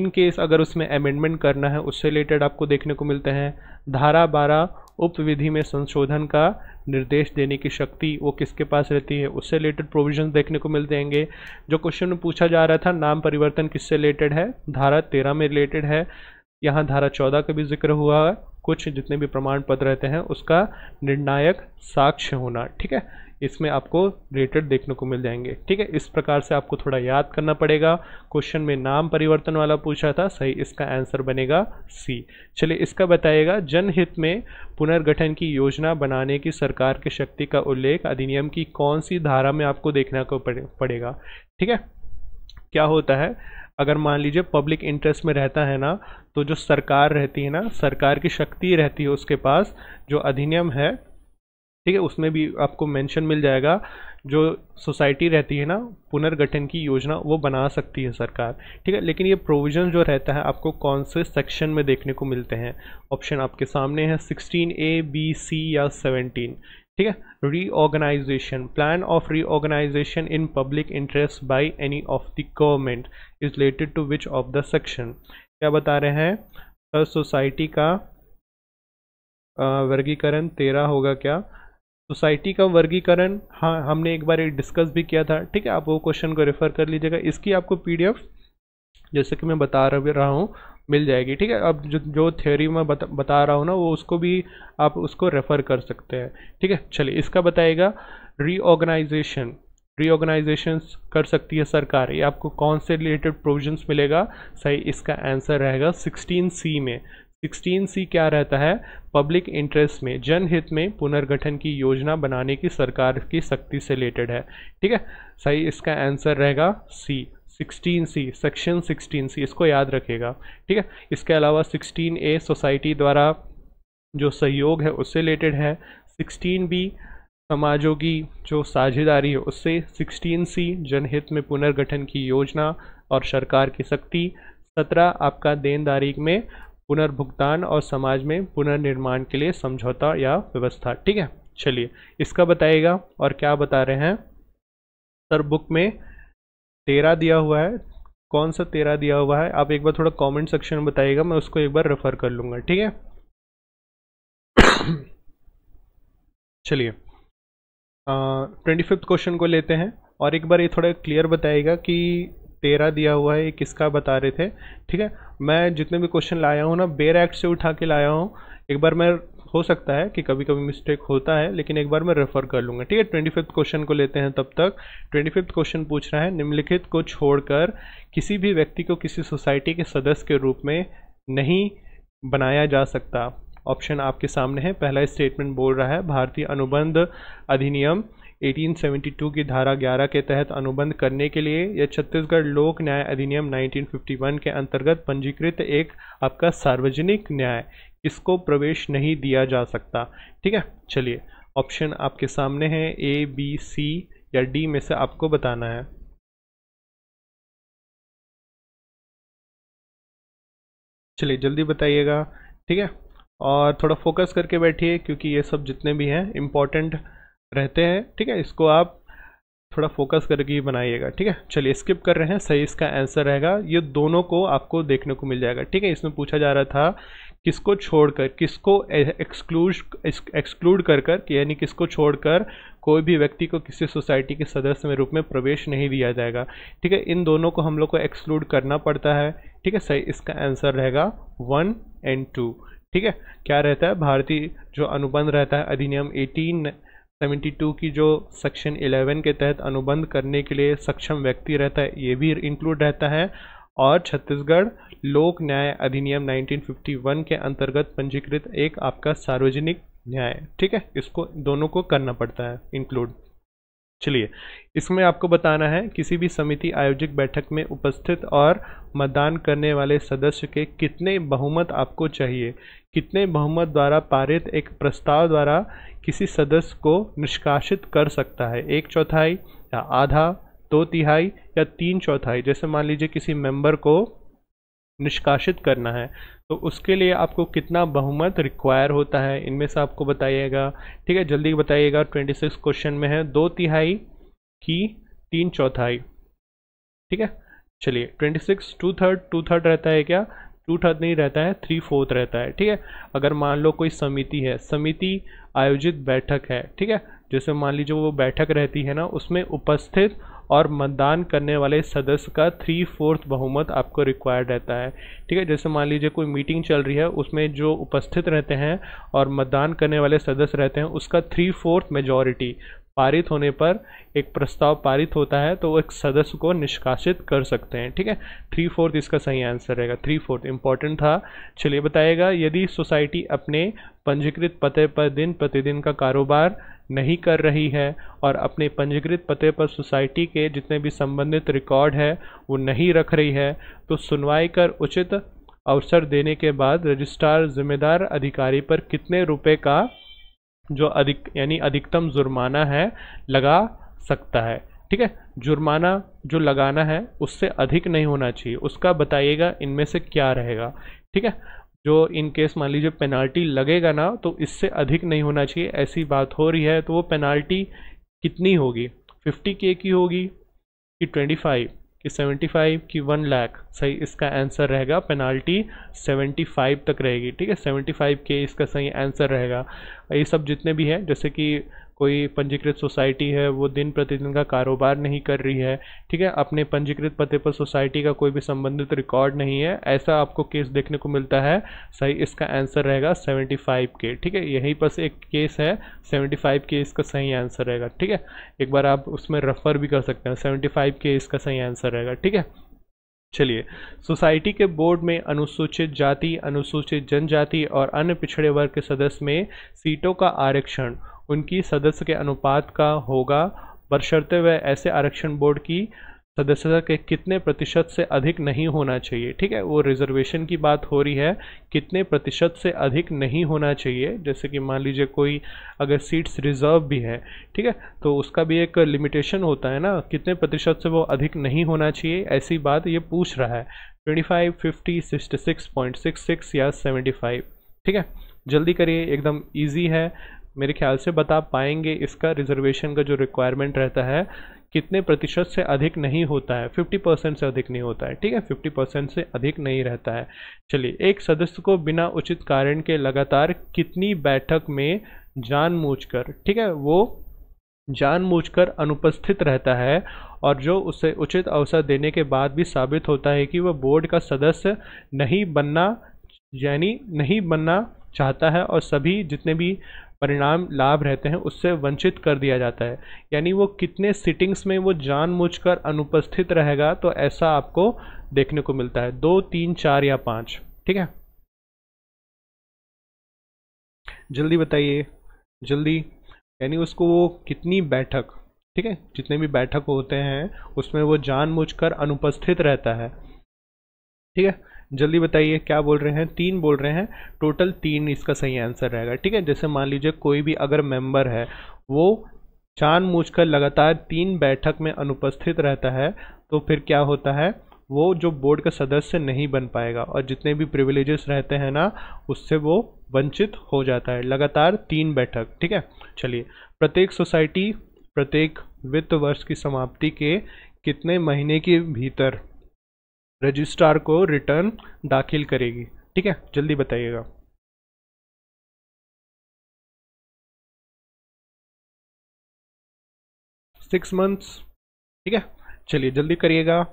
इन केस अगर उसमें अमेंडमेंट करना है उससे रिलेटेड आपको देखने को मिलते हैं धारा बारह उक्त विधि में संशोधन का निर्देश देने की शक्ति वो किसके पास रहती है उससे रिलेटेड प्रोविजन देखने को मिल जाएंगे जो क्वेश्चन में पूछा जा रहा था नाम परिवर्तन किससे रिलेटेड है धारा तेरह में रिलेटेड है यहाँ धारा चौदह का भी जिक्र हुआ है कुछ जितने भी प्रमाण पत्र रहते हैं उसका निर्णायक साक्ष्य होना ठीक है इसमें आपको रिलेटेड देखने को मिल जाएंगे ठीक है इस प्रकार से आपको थोड़ा याद करना पड़ेगा क्वेश्चन में नाम परिवर्तन वाला पूछा था सही इसका आंसर बनेगा सी चलिए इसका बताइएगा जनहित में पुनर्गठन की योजना बनाने की सरकार की शक्ति का उल्लेख अधिनियम की कौन सी धारा में आपको देखना को पड़ेगा ठीक है क्या होता है अगर मान लीजिए पब्लिक इंटरेस्ट में रहता है ना तो जो सरकार रहती है ना सरकार की शक्ति रहती है उसके पास जो अधिनियम है ठीक है उसमें भी आपको मेंशन मिल जाएगा जो सोसाइटी रहती है ना पुनर्गठन की योजना वो बना सकती है सरकार ठीक है लेकिन ये प्रोविज़न जो रहता है आपको कौन से सेक्शन में देखने को मिलते हैं ऑप्शन आपके सामने है सिक्सटीन ए बी सी या सेवनटीन ठीक है reorganisation plan of reorganisation in public interest by any of the government is related to which of the section क्या बता रहे हैं सोसाइटी का वर्गीकरण तेरह होगा क्या सोसाइटी का वर्गीकरण हाँ हमने एक बार डिस्कस भी किया था ठीक है आप वो क्वेश्चन को रेफर कर लीजिएगा इसकी आपको पीडीएफ जैसे कि मैं बता रहा हूँ मिल जाएगी ठीक है अब जो जो थ्योरी मैं बता, बता रहा हूँ ना वो उसको भी आप उसको रेफ़र कर सकते हैं ठीक है चलिए इसका बताएगा रीऑर्गेनाइजेशन रीऑर्गेनाइजेशन कर सकती है सरकार ये आपको कौन से रिलेटेड प्रोविजंस मिलेगा सही इसका आंसर रहेगा सिक्सटीन सी में सिक्सटीन सी क्या रहता है पब्लिक इंटरेस्ट में जनहित में पुनर्गठन की योजना बनाने की सरकार की शक्ति से रिलेटेड है ठीक है सही इसका आंसर रहेगा C sixteen C section sixteen C इसको याद रखेगा ठीक है इसके अलावा सिक्सटीन ए सोसाइटी द्वारा जो सहयोग है उससे रिलेटेड है सिक्सटीन बी समाजों की जो साझेदारी है उससे सिक्सटीन सी जनहित में पुनर्गठन की योजना और सरकार की शक्ति सत्रह आपका देनदारी में पुनर्भुगतान और समाज में पुनर्निर्माण के लिए समझौता या व्यवस्था ठीक है चलिए इसका बताइएगा और क्या बता रहे हैं सर बुक में तेरह दिया हुआ है कौन सा तेरह दिया हुआ है आप एक बार थोड़ा कमेंट सेक्शन में बताइएगा मैं उसको एक बार रेफर कर लूंगा ठीक है चलिए ट्वेंटी फिफ्थ क्वेश्चन को लेते हैं और एक बार ये थोड़ा क्लियर बताइएगा कि तेरह दिया हुआ है ये किसका बता रहे थे ठीक है मैं जितने भी क्वेश्चन लाया हूँ ना बेर एक्ट से उठा के लाया हूँ एक बार मैं हो सकता है कि कभी कभी मिस्टेक होता है लेकिन एक बार मैं रेफर कर लूंगा ठीक है ट्वेंटी फिफ्थ क्वेश्चन को लेते हैं तब तक ट्वेंटी फिफ्थ क्वेश्चन पूछ रहा है निम्नलिखित को छोड़कर किसी भी व्यक्ति को किसी सोसाइटी के सदस्य के रूप में नहीं बनाया जा सकता ऑप्शन आपके सामने है पहला स्टेटमेंट बोल रहा है भारतीय अनुबंध अधिनियम 1872 की धारा 11 के तहत अनुबंध करने के लिए यह छत्तीसगढ़ लोक न्याय अधिनियम 1951 के अंतर्गत पंजीकृत एक आपका सार्वजनिक न्याय इसको प्रवेश नहीं दिया जा सकता ठीक है चलिए ऑप्शन आपके सामने है ए बी सी या डी में से आपको बताना है चलिए जल्दी बताइएगा ठीक है और थोड़ा फोकस करके बैठिए क्योंकि ये सब जितने भी हैं इम्पॉर्टेंट रहते हैं ठीक है इसको आप थोड़ा फोकस करके ही बनाइएगा ठीक है चलिए स्किप कर रहे हैं सही इसका आंसर रहेगा ये दोनों को आपको देखने को मिल जाएगा ठीक है इसमें पूछा जा रहा था किसको छोड़कर किसको एक्सक्लूड एक्सक्लूड कर कर यानी किसको छोड़कर कोई भी व्यक्ति को किसी सोसाइटी के सदस्य में रूप में प्रवेश नहीं दिया जाएगा ठीक है इन दोनों को हम लोग को एक्सक्लूड करना पड़ता है ठीक है सही इसका आंसर रहेगा वन एंड टू ठीक है क्या रहता है भारतीय जो अनुबंध रहता है अधिनियम एटीन 72 की जो सेक्शन 11 के तहत अनुबंध करने के लिए सक्षम व्यक्ति रहता है ये भी इंक्लूड रहता है और छत्तीसगढ़ लोक न्याय अधिनियम 1951 के अंतर्गत पंजीकृत एक आपका सार्वजनिक न्याय ठीक है इसको दोनों को करना पड़ता है इंक्लूड चलिए इसमें आपको बताना है किसी भी समिति आयोजित बैठक में उपस्थित और मतदान करने वाले सदस्य के कितने बहुमत आपको चाहिए कितने बहुमत द्वारा पारित एक प्रस्ताव द्वारा किसी सदस्य को निष्कासित कर सकता है एक चौथाई या आधा दो तिहाई या तीन चौथाई जैसे मान लीजिए किसी मेंबर को निष्कासित करना है तो उसके लिए आपको कितना बहुमत रिक्वायर होता है इनमें से आपको बताइएगा ठीक है जल्दी बताइएगा 26 क्वेश्चन में है दो तिहाई की तीन चौथाई ठीक है चलिए 26 टू थर्ड टू थर्ड रहता है क्या टू थर्ड नहीं रहता है थ्री फोर्थ रहता है ठीक है अगर मान लो कोई समिति है समिति आयोजित बैठक है ठीक है जैसे मान लीजिए वो बैठक रहती है ना उसमें उपस्थित और मतदान करने वाले सदस्य का थ्री फोर्थ बहुमत आपको रिक्वायर्ड रहता है ठीक है जैसे मान लीजिए कोई मीटिंग चल रही है उसमें जो उपस्थित रहते हैं और मतदान करने वाले सदस्य रहते हैं उसका थ्री फोर्थ मेजोरिटी पारित होने पर एक प्रस्ताव पारित होता है तो वो एक सदस्य को निष्कासित कर सकते हैं ठीक है थ्री फोर्थ इसका सही आंसर रहेगा थ्री फोर्थ इंपॉर्टेंट था चलिए बताएगा यदि सोसाइटी अपने पंजीकृत पते पर दिन प्रतिदिन का कारोबार नहीं कर रही है और अपने पंजीकृत पते पर सोसाइटी के जितने भी संबंधित रिकॉर्ड है वो नहीं रख रही है तो सुनवाई कर उचित अवसर देने के बाद रजिस्ट्रार जिम्मेदार अधिकारी पर कितने रुपए का जो अधिक यानी अधिकतम जुर्माना है लगा सकता है ठीक है जुर्माना जो लगाना है उससे अधिक नहीं होना चाहिए उसका बताइएगा इनमें से क्या रहेगा ठीक है जो इन केस मान लीजिए पेनाल्टी लगेगा ना तो इससे अधिक नहीं होना चाहिए ऐसी बात हो रही है तो वो पेनाल्टी कितनी होगी फिफ्टी के की होगी कि ट्वेंटी फाइव कि सेवेंटी फाइव कि वन लाख सही इसका आंसर रहेगा पेनाल्टी सेवेंटी फाइव तक रहेगी ठीक है सेवेंटी फाइव के इसका सही आंसर रहेगा ये सब जितने भी हैं जैसे कि कोई पंजीकृत सोसाइटी है वो दिन प्रतिदिन का कारोबार नहीं कर रही है ठीक है अपने पंजीकृत पते पर सोसाइटी का कोई भी संबंधित रिकॉर्ड नहीं है ऐसा आपको केस देखने को मिलता है सही इसका आंसर रहेगा सेवेंटी फाइव के ठीक है यहीं पर एक केस है सेवेंटी फाइव के इसका सही आंसर रहेगा ठीक है एक बार आप उसमें रेफर भी कर सकते हैं सेवेंटी फाइव के इसका सही आंसर रहेगा ठीक है चलिए सोसाइटी के बोर्ड में अनुसूचित जाति अनुसूचित जनजाति और अन्य पिछड़े वर्ग के सदस्य में सीटों का आरक्षण उनकी सदस्य के अनुपात का होगा बशर्ते वह ऐसे आरक्षण बोर्ड की सदस्यता के कितने प्रतिशत से अधिक नहीं होना चाहिए ठीक है वो रिजर्वेशन की बात हो रही है कितने प्रतिशत से अधिक नहीं होना चाहिए जैसे कि मान लीजिए कोई अगर सीट्स रिजर्व भी है ठीक है तो उसका भी एक लिमिटेशन होता है ना कितने प्रतिशत से वो अधिक नहीं होना चाहिए ऐसी बात ये पूछ रहा है पॉइंट सिक्स सिक्स या फाइव ठीक है जल्दी करिए एकदम ईजी है मेरे ख्याल से बता पाएंगे इसका रिजर्वेशन का जो रिक्वायरमेंट रहता है कितने प्रतिशत से अधिक नहीं होता है 50 परसेंट से अधिक नहीं होता है ठीक है 50 परसेंट से अधिक नहीं रहता है चलिए एक सदस्य को बिना उचित कारण के लगातार कितनी बैठक में जानबूझकर ठीक है वो जानबूझकर अनुपस्थित रहता है और जो उसे उचित अवसर देने के बाद भी साबित होता है कि वह बोर्ड का सदस्य नहीं बनना यानी नहीं बनना चाहता है और सभी जितने भी परिणाम लाभ रहते हैं उससे वंचित कर दिया जाता है यानी वो कितने सिटिंग्स में वो जान अनुपस्थित रहेगा तो ऐसा आपको देखने को मिलता है दो तीन चार या पाँच ठीक है जल्दी बताइए जल्दी यानी उसको वो कितनी बैठक ठीक है जितने भी बैठक होते हैं उसमें वो जान अनुपस्थित रहता है ठीक है जल्दी बताइए क्या बोल रहे हैं तीन बोल रहे हैं टोटल तीन इसका सही आंसर रहेगा ठीक है जैसे मान लीजिए कोई भी अगर मेंबर है वो जानबूझ कर लगातार तीन बैठक में अनुपस्थित रहता है तो फिर क्या होता है वो जो बोर्ड का सदस्य नहीं बन पाएगा और जितने भी प्रिविलेजेस रहते हैं ना उससे वो वंचित हो जाता है लगातार तीन बैठक ठीक है चलिए प्रत्येक सोसाइटी प्रत्येक वित्त वर्ष की समाप्ति के कितने महीने के भीतर रजिस्ट्रार को रिटर्न दाखिल करेगी ठीक है जल्दी बताइएगा सिक्स मंथ्स ठीक है चलिए जल्दी करिएगा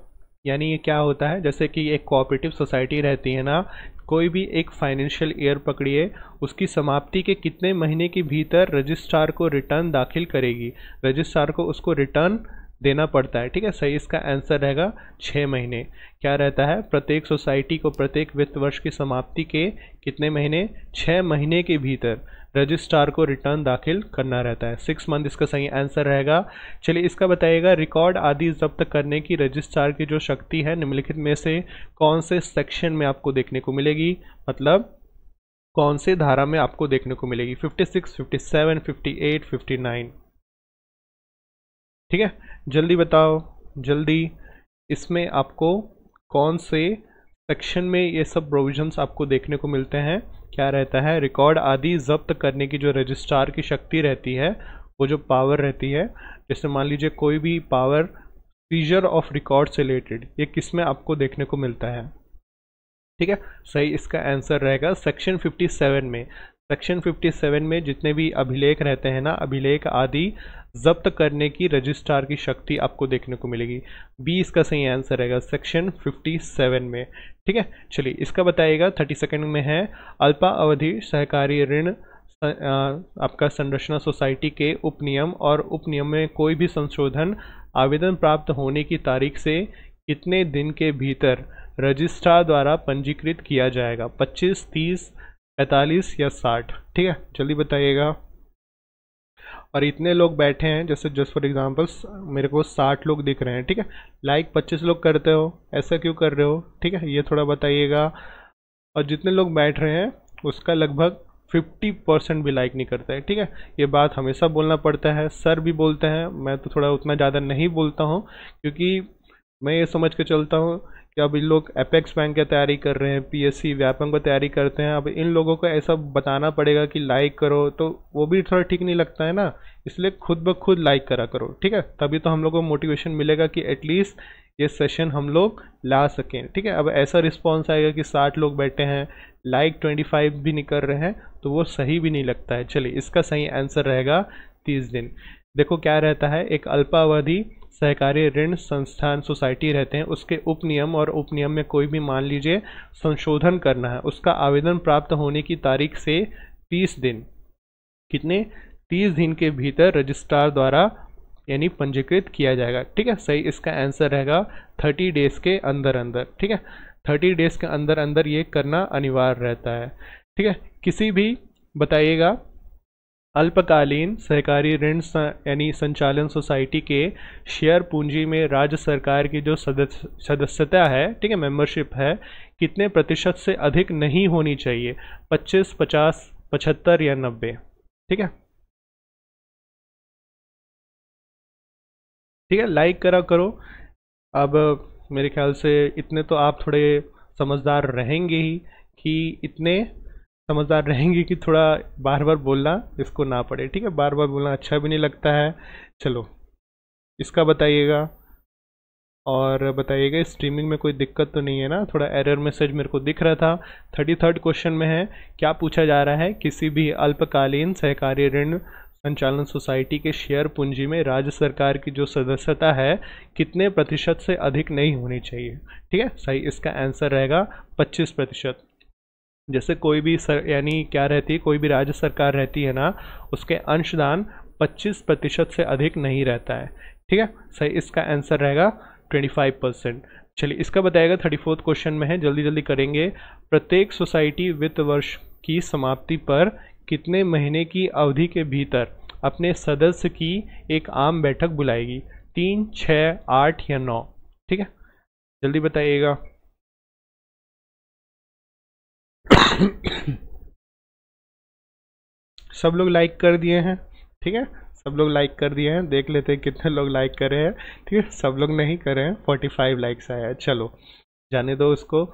यानी ये क्या होता है जैसे कि एक कोऑपरेटिव सोसाइटी रहती है ना कोई भी एक फाइनेंशियल ईयर पकड़िए उसकी समाप्ति के कितने महीने के भीतर रजिस्ट्रार को रिटर्न दाखिल करेगी रजिस्ट्रार को उसको रिटर्न देना पड़ता है ठीक है सही इसका आंसर रहेगा छः महीने क्या रहता है प्रत्येक सोसाइटी को प्रत्येक वित्त वर्ष की समाप्ति के कितने महीने छः महीने के भीतर रजिस्ट्रार को रिटर्न दाखिल करना रहता है सिक्स मंथ इसका सही आंसर रहेगा चलिए इसका बताइएगा रिकॉर्ड आदि जब्त करने की रजिस्ट्रार की जो शक्ति है निम्नलिखित में से कौन से सेक्शन में आपको देखने को मिलेगी मतलब कौन से धारा में आपको देखने को मिलेगी 56, 57, 58, 59 ठीक है जल्दी बताओ जल्दी इसमें आपको कौन से सेक्शन में ये सब प्रोविजंस आपको देखने को मिलते हैं क्या रहता है रिकॉर्ड आदि जब्त करने की जो रजिस्ट्रार की शक्ति रहती है वो जो पावर रहती है जैसे मान लीजिए कोई भी पावर सीजर ऑफ रिकॉर्ड से रिलेटेड ये किस में आपको देखने को मिलता है ठीक है सही इसका आंसर रहेगा सेक्शन 57 में सेक्शन 57 में जितने भी अभिलेख रहते हैं ना अभिलेख आदि जब्त करने की रजिस्ट्रार की शक्ति आपको देखने को मिलेगी बी इसका सही आंसर रहेगा सेक्शन 57 में ठीक है चलिए इसका बताइएगा 30 सेकंड में है अल्पा अवधि सहकारी ऋण आपका संरचना सोसाइटी के उपनियम और उपनियम में कोई भी संशोधन आवेदन प्राप्त होने की तारीख से कितने दिन के भीतर रजिस्ट्रार द्वारा पंजीकृत किया जाएगा 25, 30 पैंतालीस या साठ ठीक है जल्दी बताइएगा और इतने लोग बैठे हैं जैसे जस्ट फॉर एग्जांपल मेरे को साठ लोग दिख रहे हैं ठीक है लाइक पच्चीस लोग करते हो ऐसा क्यों कर रहे हो ठीक है ये थोड़ा बताइएगा और जितने लोग बैठ रहे हैं उसका लगभग फिफ्टी परसेंट भी लाइक नहीं करता है ठीक है ये बात हमेशा बोलना पड़ता है सर भी बोलते हैं मैं तो थोड़ा उतना ज़्यादा नहीं बोलता हूँ क्योंकि मैं ये समझ के चलता हूँ कि अब इन लोग एपेक्स बैंक की तैयारी कर रहे हैं पीएससी व्यापम की तैयारी करते हैं अब इन लोगों को ऐसा बताना पड़ेगा कि लाइक करो तो वो भी थोड़ा ठीक नहीं लगता है ना इसलिए खुद ब खुद लाइक करा करो ठीक है तभी तो हम लोग को मोटिवेशन मिलेगा कि एटलीस्ट ये सेशन हम लोग ला सकें ठीक है अब ऐसा रिस्पॉन्स आएगा कि साठ लोग बैठे हैं लाइक ट्वेंटी फाइव भी नहीं कर रहे हैं तो वो सही भी नहीं लगता है चलिए इसका सही आंसर रहेगा तीस दिन देखो क्या रहता है एक अल्पावधि सहकारी ऋण संस्थान सोसाइटी रहते हैं उसके उपनियम और उपनियम में कोई भी मान लीजिए संशोधन करना है उसका आवेदन प्राप्त होने की तारीख से 30 दिन कितने 30 दिन के भीतर रजिस्ट्रार द्वारा यानी पंजीकृत किया जाएगा ठीक है सही इसका आंसर रहेगा 30 डेज के अंदर अंदर ठीक है 30 डेज के अंदर अंदर ये करना अनिवार्य रहता है ठीक है किसी भी बताइएगा अल्पकालीन सहकारी ऋण यानी संचालन सोसाइटी के शेयर पूंजी में राज्य सरकार की जो सदस्य सदस्यता है ठीक है मेंबरशिप है कितने प्रतिशत से अधिक नहीं होनी चाहिए 25, 50, 75 या 90 ठीक है ठीक है लाइक करा करो अब मेरे ख्याल से इतने तो आप थोड़े समझदार रहेंगे ही कि इतने समझदार रहेंगे कि थोड़ा बार बार बोलना इसको ना पड़े ठीक है बार बार बोलना अच्छा भी नहीं लगता है चलो इसका बताइएगा और बताइएगा स्ट्रीमिंग में कोई दिक्कत तो नहीं है ना थोड़ा एरर मैसेज मेरे को दिख रहा था थर्टी थर्ड क्वेश्चन में है क्या पूछा जा रहा है किसी भी अल्पकालीन सहकारी ऋण संचालन सोसाइटी के शेयर पूंजी में राज्य सरकार की जो सदस्यता है कितने प्रतिशत से अधिक नहीं होनी चाहिए ठीक है सही इसका आंसर रहेगा पच्चीस प्रतिशत जैसे कोई भी सर यानी क्या रहती है कोई भी राज्य सरकार रहती है ना उसके अंशदान 25 प्रतिशत से अधिक नहीं रहता है ठीक है सही इसका आंसर रहेगा 25 परसेंट चलिए इसका बताएगा थर्टी फोर्थ क्वेश्चन में है जल्दी जल्दी करेंगे प्रत्येक सोसाइटी वित्त वर्ष की समाप्ति पर कितने महीने की अवधि के भीतर अपने सदस्य की एक आम बैठक बुलाएगी तीन छः आठ या नौ ठीक है जल्दी बताइएगा सब लोग लाइक कर दिए हैं ठीक है सब लोग लाइक कर दिए हैं देख लेते हैं कितने लोग लाइक कर रहे हैं ठीक है सब लोग नहीं करे हैं फोर्टी फाइव लाइक्स आया है चलो जाने दो उसको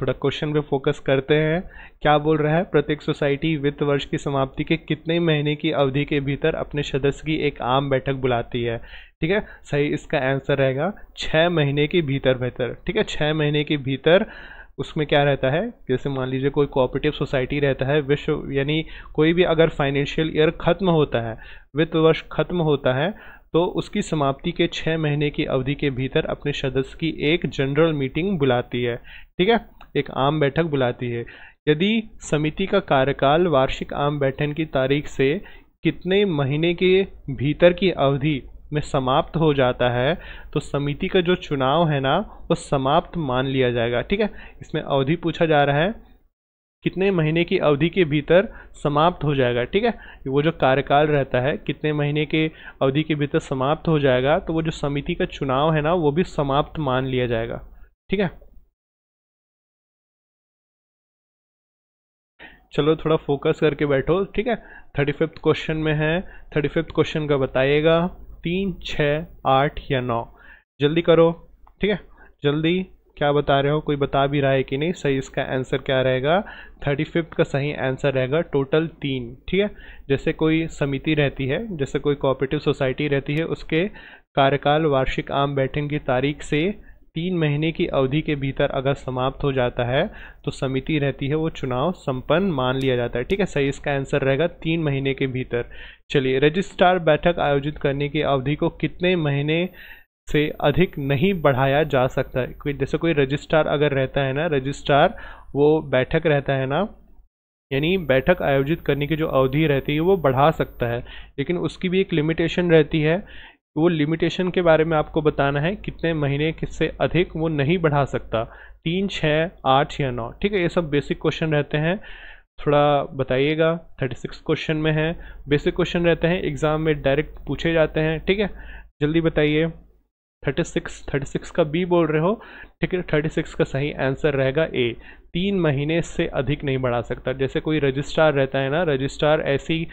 थोड़ा क्वेश्चन पे फोकस करते हैं क्या बोल रहा है प्रत्येक सोसाइटी वित्त वर्ष की समाप्ति के कितने महीने की अवधि के भीतर अपने सदस्य की एक आम बैठक बुलाती है ठीक है सही इसका आंसर रहेगा छः महीने के भीतर बेहतर ठीक है छः महीने के भीतर उसमें क्या रहता है जैसे मान लीजिए कोई कोऑपरेटिव सोसाइटी रहता है विश्व यानी कोई भी अगर फाइनेंशियल ईयर ख़त्म होता है वित्त वर्ष ख़त्म होता है तो उसकी समाप्ति के छः महीने की अवधि के भीतर अपने सदस्य की एक जनरल मीटिंग बुलाती है ठीक है एक आम बैठक बुलाती है यदि समिति का कार्यकाल वार्षिक आम बैठक की तारीख से कितने महीने के भीतर की अवधि में समाप्त हो जाता है तो समिति का जो चुनाव है ना वो समाप्त मान लिया जाएगा ठीक है इसमें अवधि पूछा जा रहा है कितने महीने की अवधि के भीतर समाप्त हो जाएगा ठीक है वो जो कार्यकाल रहता है कितने महीने के अवधि के भीतर समाप्त हो जाएगा तो वो जो समिति का चुनाव है ना वो भी समाप्त मान लिया जाएगा ठीक है चलो थोड़ा फोकस करके बैठो ठीक है थर्टी फिफ्थ क्वेश्चन में है थर्टी फिफ्थ क्वेश्चन का बताइएगा तीन छः आठ या नौ जल्दी करो ठीक है जल्दी क्या बता रहे हो कोई बता भी रहा है कि नहीं सही इसका आंसर क्या रहेगा थर्टी फिफ्थ का सही आंसर रहेगा टोटल तीन ठीक है जैसे कोई समिति रहती है जैसे कोई कोऑपरेटिव सोसाइटी रहती है उसके कार्यकाल वार्षिक आम बैठक की तारीख से तीन महीने की अवधि के भीतर अगर समाप्त हो जाता है तो समिति रहती है वो चुनाव संपन्न मान लिया जाता है ठीक है सही इसका आंसर रहेगा तीन महीने के भीतर चलिए रजिस्ट्रार बैठक आयोजित करने की अवधि को कितने महीने से अधिक नहीं बढ़ाया जा सकता है कोई जैसे कोई रजिस्ट्रार अगर रहता है ना रजिस्ट्रार वो बैठक रहता है ना यानी बैठक आयोजित करने की जो अवधि रहती है वो बढ़ा सकता है लेकिन उसकी भी एक लिमिटेशन रहती है वो लिमिटेशन के बारे में आपको बताना है कितने महीने किससे अधिक वो नहीं बढ़ा सकता तीन छः आठ या नौ ठीक है ये सब बेसिक क्वेश्चन रहते हैं थोड़ा बताइएगा 36 क्वेश्चन में है बेसिक क्वेश्चन रहते हैं एग्ज़ाम में डायरेक्ट पूछे जाते हैं ठीक है जल्दी बताइए 36 36 का बी बोल रहे हो ठीक है 36 का सही आंसर रहेगा ए तीन महीने से अधिक नहीं बढ़ा सकता जैसे कोई रजिस्ट्रार रहता है ना रजिस्ट्रार ऐसी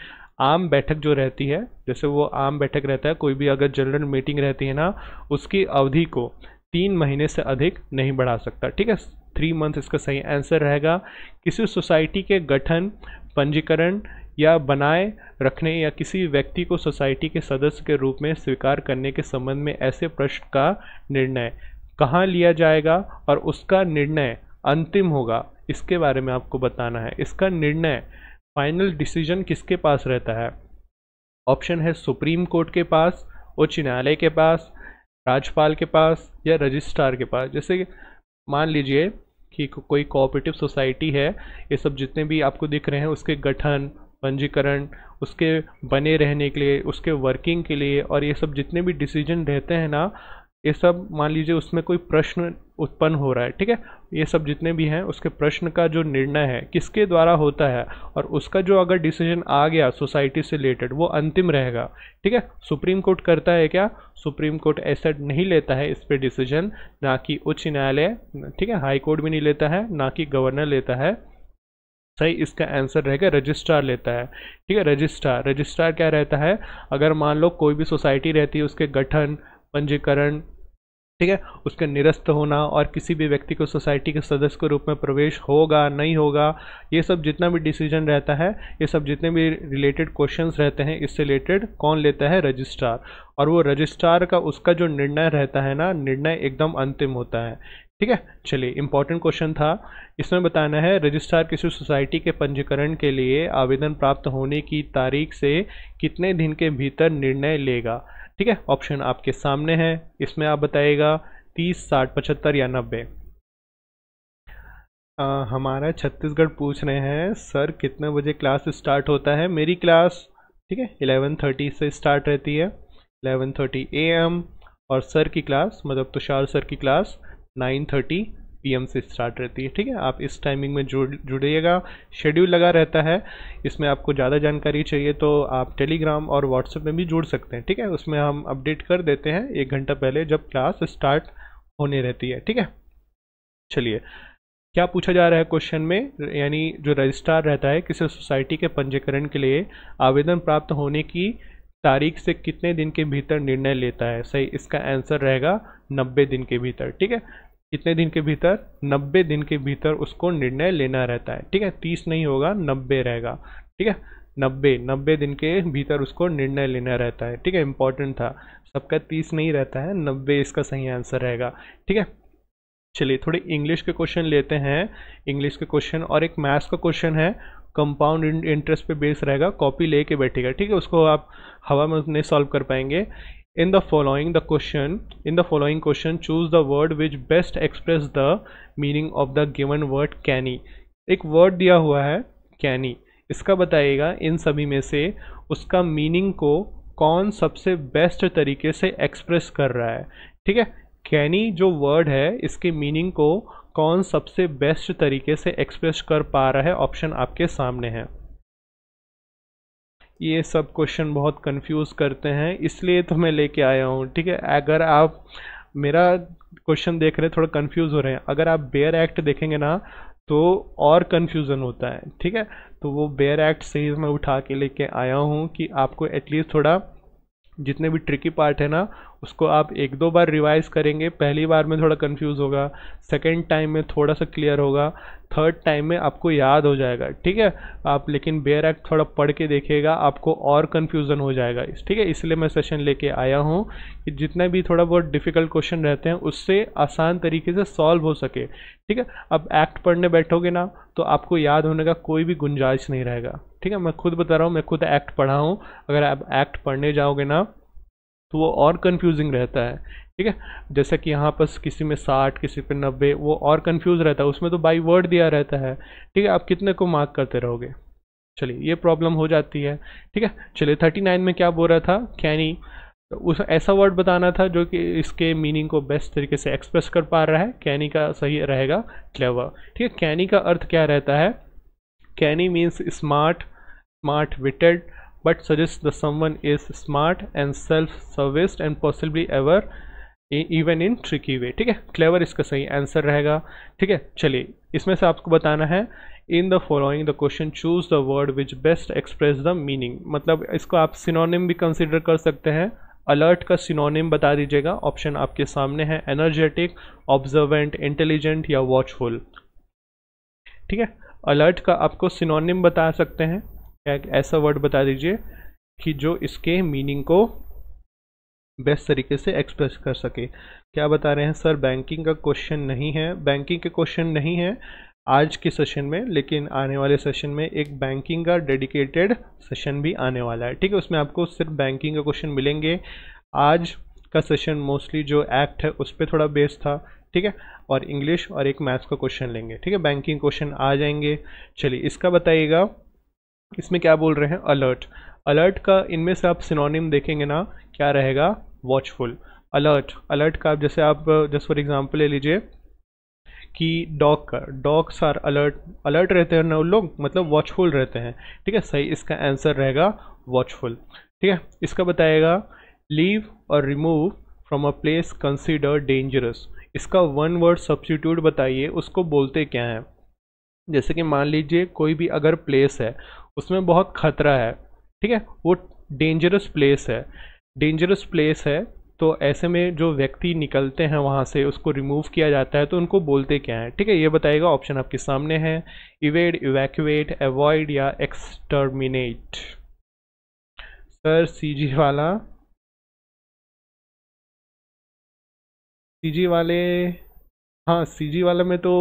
आम बैठक जो रहती है जैसे वो आम बैठक रहता है कोई भी अगर जनरल मीटिंग रहती है ना उसकी अवधि को तीन महीने से अधिक नहीं बढ़ा सकता ठीक है थ्री मंथ इसका सही आंसर रहेगा किसी सोसाइटी के गठन पंजीकरण या बनाए रखने या किसी व्यक्ति को सोसाइटी के सदस्य के रूप में स्वीकार करने के संबंध में ऐसे प्रश्न का निर्णय कहाँ लिया जाएगा और उसका निर्णय अंतिम होगा इसके बारे में आपको बताना है इसका निर्णय फाइनल डिसीजन किसके पास रहता है ऑप्शन है सुप्रीम कोर्ट के पास उच्च न्यायालय के पास राज्यपाल के पास या रजिस्ट्रार के पास जैसे मान लीजिए कि को, कोई कोऑपरेटिव सोसाइटी है ये सब जितने भी आपको दिख रहे हैं उसके गठन पंजीकरण उसके बने रहने के लिए उसके वर्किंग के लिए और ये सब जितने भी डिसीजन रहते हैं ना ये सब मान लीजिए उसमें कोई प्रश्न उत्पन्न हो रहा है ठीक है ये सब जितने भी हैं उसके प्रश्न का जो निर्णय है किसके द्वारा होता है और उसका जो अगर डिसीजन आ गया सोसाइटी से रिलेटेड वो अंतिम रहेगा ठीक है सुप्रीम कोर्ट करता है क्या सुप्रीम कोर्ट ऐसा नहीं लेता है इस पर डिसीजन ना कि उच्च न्यायालय ठीक है हाई कोर्ट भी नहीं लेता है ना कि गवर्नर लेता है सही इसका आंसर रहेगा रजिस्ट्रार लेता है ठीक है रजिस्ट्रार रजिस्ट्रार क्या रहता है अगर मान लो कोई भी सोसाइटी रहती है उसके गठन पंजीकरण ठीक है उसके निरस्त होना और किसी भी व्यक्ति को सोसाइटी के सदस्य के रूप में प्रवेश होगा नहीं होगा ये सब जितना भी डिसीजन रहता है ये सब जितने भी रिलेटेड क्वेश्चंस रहते हैं इससे रिलेटेड कौन लेता है रजिस्ट्रार और वो रजिस्ट्रार का उसका जो निर्णय रहता है ना निर्णय एकदम अंतिम होता है ठीक है चलिए इंपॉर्टेंट क्वेश्चन था इसमें बताना है रजिस्ट्रार किसी सोसाइटी के पंजीकरण के लिए आवेदन प्राप्त होने की तारीख से कितने दिन के भीतर निर्णय लेगा ठीक है ऑप्शन आपके सामने है इसमें आप बताइएगा तीस साठ पचहत्तर या नब्बे हमारा छत्तीसगढ़ पूछ रहे हैं सर कितने बजे क्लास स्टार्ट होता है मेरी क्लास ठीक है इलेवन थर्टी से स्टार्ट रहती है इलेवन थर्टी ए एम और सर की क्लास मतलब तुषार सर की क्लास नाइन थर्टी पीएम से स्टार्ट रहती है ठीक है आप इस टाइमिंग में जुड़ जुड़िएगा शेड्यूल लगा रहता है इसमें आपको ज़्यादा जानकारी चाहिए तो आप टेलीग्राम और व्हाट्सएप में भी जुड़ सकते हैं ठीक है उसमें हम अपडेट कर देते हैं एक घंटा पहले जब क्लास स्टार्ट होने रहती है ठीक है चलिए क्या पूछा जा रहा है क्वेश्चन में यानी जो रजिस्ट्रार रहता है किसी सोसाइटी के पंजीकरण के लिए आवेदन प्राप्त होने की तारीख से कितने दिन के भीतर निर्णय लेता है सही इसका आंसर रहेगा नब्बे दिन के भीतर ठीक है कितने दिन के भीतर 90 दिन के भीतर उसको निर्णय लेना रहता है ठीक है 30 नहीं होगा 90 रहेगा ठीक है 90 90 दिन के भीतर उसको निर्णय लेना रहता है ठीक है इंपॉर्टेंट था सबका 30 नहीं रहता है 90 इसका सही आंसर रहेगा ठीक है चलिए थोड़े इंग्लिश के क्वेश्चन लेते हैं इंग्लिश के क्वेश्चन और एक मैथ्स का क्वेश्चन है कंपाउंड इंटरेस्ट पे बेस रहेगा कॉपी लेके बैठेगा ठीक है उसको आप हवा में उतने सॉल्व कर पाएंगे in the following the question in the following question choose the word which best express the meaning of the given word canny एक वर्ड दिया हुआ है कैनी इसका बताइएगा इन सभी में से उसका मीनिंग को कौन सबसे बेस्ट तरीके से एक्सप्रेस कर रहा है ठीक है कैनी जो वर्ड है इसके मीनिंग को कौन सबसे बेस्ट तरीके से एक्सप्रेस कर पा रहा है ऑप्शन आपके सामने है ये सब क्वेश्चन बहुत कंफ्यूज करते हैं इसलिए तो मैं लेके आया हूँ ठीक है अगर आप मेरा क्वेश्चन देख रहे हैं थोड़ा कंफ्यूज हो रहे हैं अगर आप बेयर एक्ट देखेंगे ना तो और कन्फ्यूज़न होता है ठीक है तो वो बेयर एक्ट से ही मैं उठा के लेके आया हूँ कि आपको एटलीस्ट थोड़ा जितने भी ट्रिकी पार्ट है ना उसको आप एक दो बार रिवाइज़ करेंगे पहली बार में थोड़ा कंफ्यूज होगा सेकेंड टाइम में थोड़ा सा क्लियर होगा थर्ड टाइम में आपको याद हो जाएगा ठीक है आप लेकिन बेयर एक्ट थोड़ा पढ़ के देखिएगा आपको और कन्फ्यूज़न हो जाएगा ठीक है इसलिए मैं सेशन लेके आया हूँ कि जितने भी थोड़ा बहुत डिफ़िकल्ट क्वेश्चन रहते हैं उससे आसान तरीके से सॉल्व हो सके ठीक है अब एक्ट पढ़ने बैठोगे ना तो आपको याद होने का कोई भी गुंजाइश नहीं रहेगा ठीक है मैं खुद बता रहा हूँ मैं खुद एक्ट पढ़ा हूँ अगर आप एक्ट पढ़ने जाओगे ना तो वो और कंफ्यूजिंग रहता है ठीक है जैसा कि यहाँ पर किसी में साठ किसी पे नब्बे वो और कंफ्यूज रहता है उसमें तो बाई वर्ड दिया रहता है ठीक है आप कितने को मार्क करते रहोगे चलिए ये प्रॉब्लम हो जाती है ठीक है चलिए थर्टी नाइन में क्या बोल रहा था कैनी तो उस ऐसा वर्ड बताना था जो कि इसके मीनिंग को बेस्ट तरीके से एक्सप्रेस कर पा रहा है कैनी का सही रहेगा क्लेवर ठीक है कैनी का अर्थ क्या रहता है canny means smart smart witted but suggests the someone is smart and self-serviced and possibly ever even in tricky way ठीक है क्लेवर इसका सही आंसर रहेगा ठीक है चलिए इसमें से आपको बताना है in the following the question choose the word which best express the meaning मतलब इसको आप सिनोनिम भी कंसिडर कर सकते हैं अलर्ट का सिनोनिम बता दीजिएगा ऑप्शन आपके सामने है एनर्जेटिक ऑब्जर्वेंट इंटेलिजेंट या वॉचफुल ठीक है अलर्ट का आपको सिनोनिम बता सकते हैं एक ऐसा वर्ड बता दीजिए कि जो इसके मीनिंग को बेस्ट तरीके से एक्सप्रेस कर सके क्या बता रहे हैं सर बैंकिंग का क्वेश्चन नहीं है बैंकिंग के क्वेश्चन नहीं है आज के सेशन में लेकिन आने वाले सेशन में एक बैंकिंग का डेडिकेटेड सेशन भी आने वाला है ठीक है उसमें आपको सिर्फ बैंकिंग का क्वेश्चन मिलेंगे आज का सेशन मोस्टली जो एक्ट है उस पर थोड़ा बेस्ड था ठीक है और इंग्लिश और एक मैथ्स का क्वेश्चन लेंगे ठीक है बैंकिंग क्वेश्चन आ जाएंगे चलिए इसका बताइएगा इसमें क्या बोल रहे हैं अलर्ट अलर्ट का इनमें से आप सिनोनिम देखेंगे ना क्या रहेगा वॉचफुल अलर्ट अलर्ट का जैसे आप जस्ट फॉर एग्जांपल ले लीजिए कि डॉग का डॉग्स आर अलर्ट अलर्ट रहते हैं ना उन लोग मतलब वॉचफुल रहते हैं ठीक है सही इसका आंसर रहेगा वॉचफुल ठीक है इसका बताएगा लीव और remove from a place consider dangerous इसका वन वर्ड सब्सिट्यूट बताइए उसको बोलते क्या है जैसे कि मान लीजिए कोई भी अगर प्लेस है उसमें बहुत खतरा है ठीक है वो डेंजरस प्लेस है डेंजरस प्लेस है तो ऐसे में जो व्यक्ति निकलते हैं वहाँ से उसको रिमूव किया जाता है तो उनको बोलते क्या हैं ठीक है ये बताएगा ऑप्शन आपके सामने है इवेड इवैक्यूएट अवॉइड या एक्सटर्मिनेट सर सीजी वाला सीजी वाले हाँ सीजी वाले में तो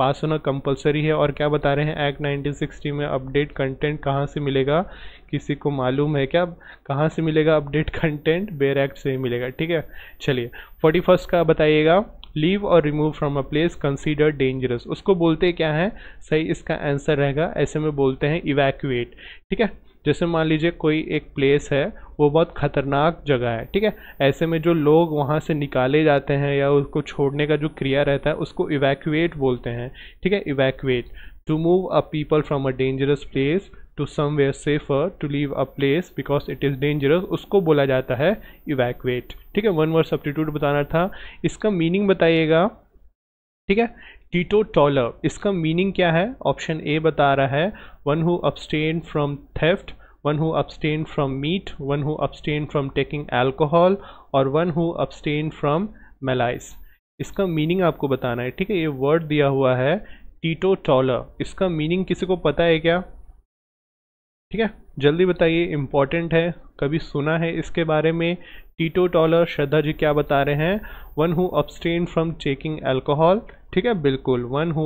पास होना कंपलसरी है और क्या बता रहे हैं एक्ट 1960 में अपडेट कंटेंट कहाँ से मिलेगा किसी को मालूम है क्या कहाँ से मिलेगा अपडेट कंटेंट बेयर एक्ट से ही मिलेगा ठीक है चलिए फोर्टी फर्स्ट का बताइएगा लीव और remove from a place consider dangerous उसको बोलते क्या है सही इसका आंसर रहेगा ऐसे में बोलते हैं इवैक्यूएट ठीक है जैसे मान लीजिए कोई एक प्लेस है वो बहुत ख़तरनाक जगह है ठीक है ऐसे में जो लोग वहाँ से निकाले जाते हैं या उसको छोड़ने का जो क्रिया रहता है उसको इवैक्यूएट बोलते हैं ठीक है evacuate to move a people from a dangerous place to somewhere safer to leave a place because it is dangerous उसको बोला जाता है इवैक्यूएट ठीक है वन वर्ड सब्टीट्यूट बताना था इसका मीनिंग बताइएगा ठीक है टीटो टॉलर इसका मीनिंग क्या है ऑप्शन ए बता रहा है one who abstain from theft one who abstain from meat one who abstain from taking alcohol और one who abstain from malice इसका मीनिंग आपको बताना है ठीक है ये वर्ड दिया हुआ है टीटो टॉलर इसका मीनिंग किसी को पता है क्या ठीक है जल्दी बताइए इम्पॉर्टेंट है कभी सुना है इसके बारे में टीटो टॉलर श्रद्धा जी क्या बता रहे हैं one who abstain from taking alcohol ठीक है बिल्कुल one who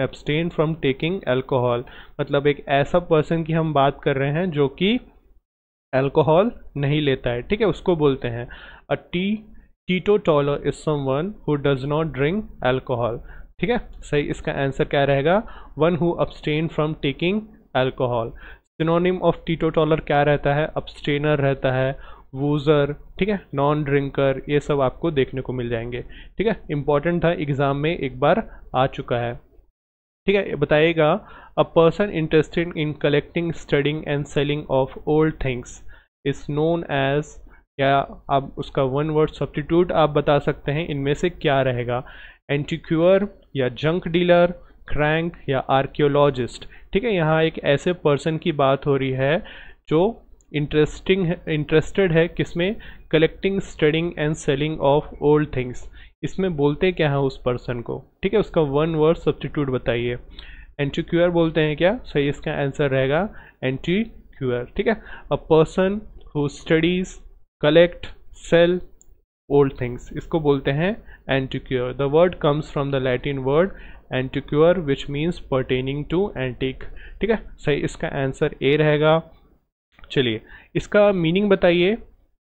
abstain from taking alcohol मतलब एक ऐसा पर्सन की हम बात कर रहे हैं जो कि एल्कोहल नहीं लेता है ठीक है उसको बोलते हैं a T teetotaller is someone who does not drink alcohol ठीक है सही इसका आंसर क्या रहेगा one who abstain from taking alcohol synonym of teetotaller क्या रहता है अब्सटेनर रहता है वूज़र ठीक है नॉन ड्रिंकर ये सब आपको देखने को मिल जाएंगे ठीक है इंपॉर्टेंट था एग्ज़ाम में एक बार आ चुका है ठीक है बताइएगा a person interested in collecting studying and selling of old things is known as या आप उसका वन वर्ड सब्सटीट्यूट आप बता सकते हैं इनमें से क्या रहेगा एंटीक्यूअर या जंक डीलर क्रैंक या आर्कियोलॉजिस्ट ठीक है यहाँ एक ऐसे पर्सन की बात हो रही है जो इंटरेस्टिंग इंटरेस्टेड है किसमें collecting studying and selling of old things इसमें बोलते क्या है उस पर्सन को ठीक है उसका वन वर्ड सब्सटीट्यूट बताइए एंटी क्यूअर बोलते हैं क्या सही इसका आंसर रहेगा एंटी क्यूअर ठीक है a person who studies collect sell old things इसको बोलते हैं antiquer the word comes from the Latin word antiquer which means pertaining to antique ठीक है सही इसका आंसर ए रहेगा चलिए इसका मीनिंग बताइए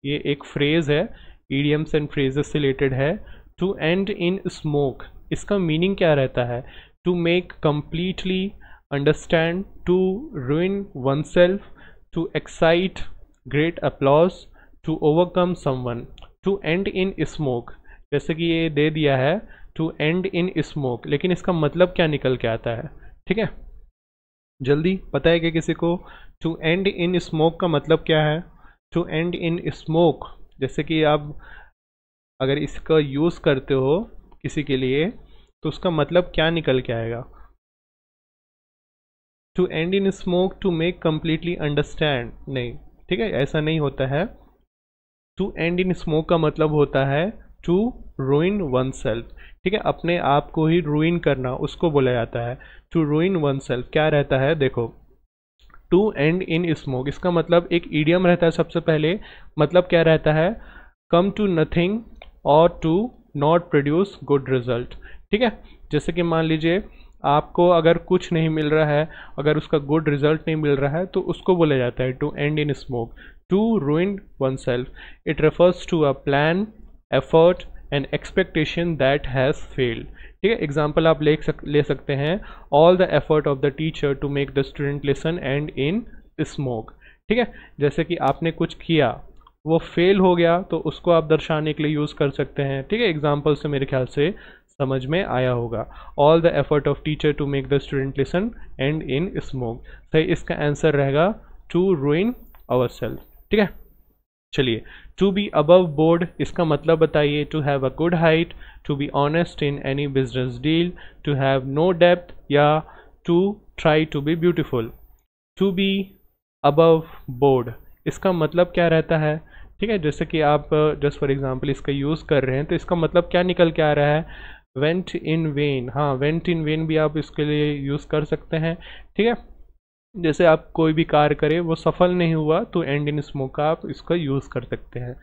ये एक फ्रेज़ है ईडीएम्स एंड फ्रेजेस से रिलेटेड है टू एंड इन स्मोक इसका मीनिंग क्या रहता है to make completely understand to ruin oneself to excite great applause to overcome someone to end in smoke जैसे कि ये दे दिया है टू एंड इन स्मोक लेकिन इसका मतलब क्या निकल के आता है ठीक है जल्दी पता है कि किसी को टू एंड इन स्मोक का मतलब क्या है टू एंड इन स्मोक जैसे कि आप अगर इसका यूज़ करते हो किसी के लिए तो उसका मतलब क्या निकल के आएगा to end in smoke to make completely understand नहीं ठीक है ऐसा नहीं होता है टू एंड इन स्मोक का मतलब होता है टू रूइन वन सेल्फ ठीक है अपने आप को ही रूइन करना उसको बोला जाता है टू रूइन वन सेल्फ क्या रहता है देखो टू एंड इन स्मोक इसका मतलब एक ईडियम रहता है सबसे पहले मतलब क्या रहता है कम टू नथिंग और to not produce good result ठीक है जैसे कि मान लीजिए आपको अगर कुछ नहीं मिल रहा है अगर उसका गुड रिजल्ट नहीं मिल रहा है तो उसको बोला जाता है to end in smoke to oneself it refers to a plan effort and expectation that has failed ठीक है एग्जाम्पल आप ले सक ले सकते हैं all the effort of the teacher to make the student listen end in smoke ठीक है जैसे कि आपने कुछ किया वो फेल हो गया तो उसको आप दर्शाने के लिए यूज़ कर सकते हैं ठीक है एग्जाम्पल से मेरे ख्याल से समझ में आया होगा all the effort of teacher to make the student listen end in smoke सही इसका आंसर रहेगा टू रूइन आवर सेल्फ ठीक है चलिए टू बी अबव बोर्ड इसका मतलब बताइए to have a good height to be honest in any business deal to have no depth या to try to be beautiful to be above board इसका मतलब क्या रहता है ठीक है जैसे कि आप जस्ट फॉर एग्जाम्पल इसका यूज़ कर रहे हैं तो इसका मतलब क्या निकल के आ रहा है वेंट इन वेन हाँ वेंट इन वेन भी आप इसके लिए यूज़ कर सकते हैं ठीक है जैसे आप कोई भी कार्य करें वो सफल नहीं हुआ तो एंड इन स्मोक आप इसका यूज़ कर सकते हैं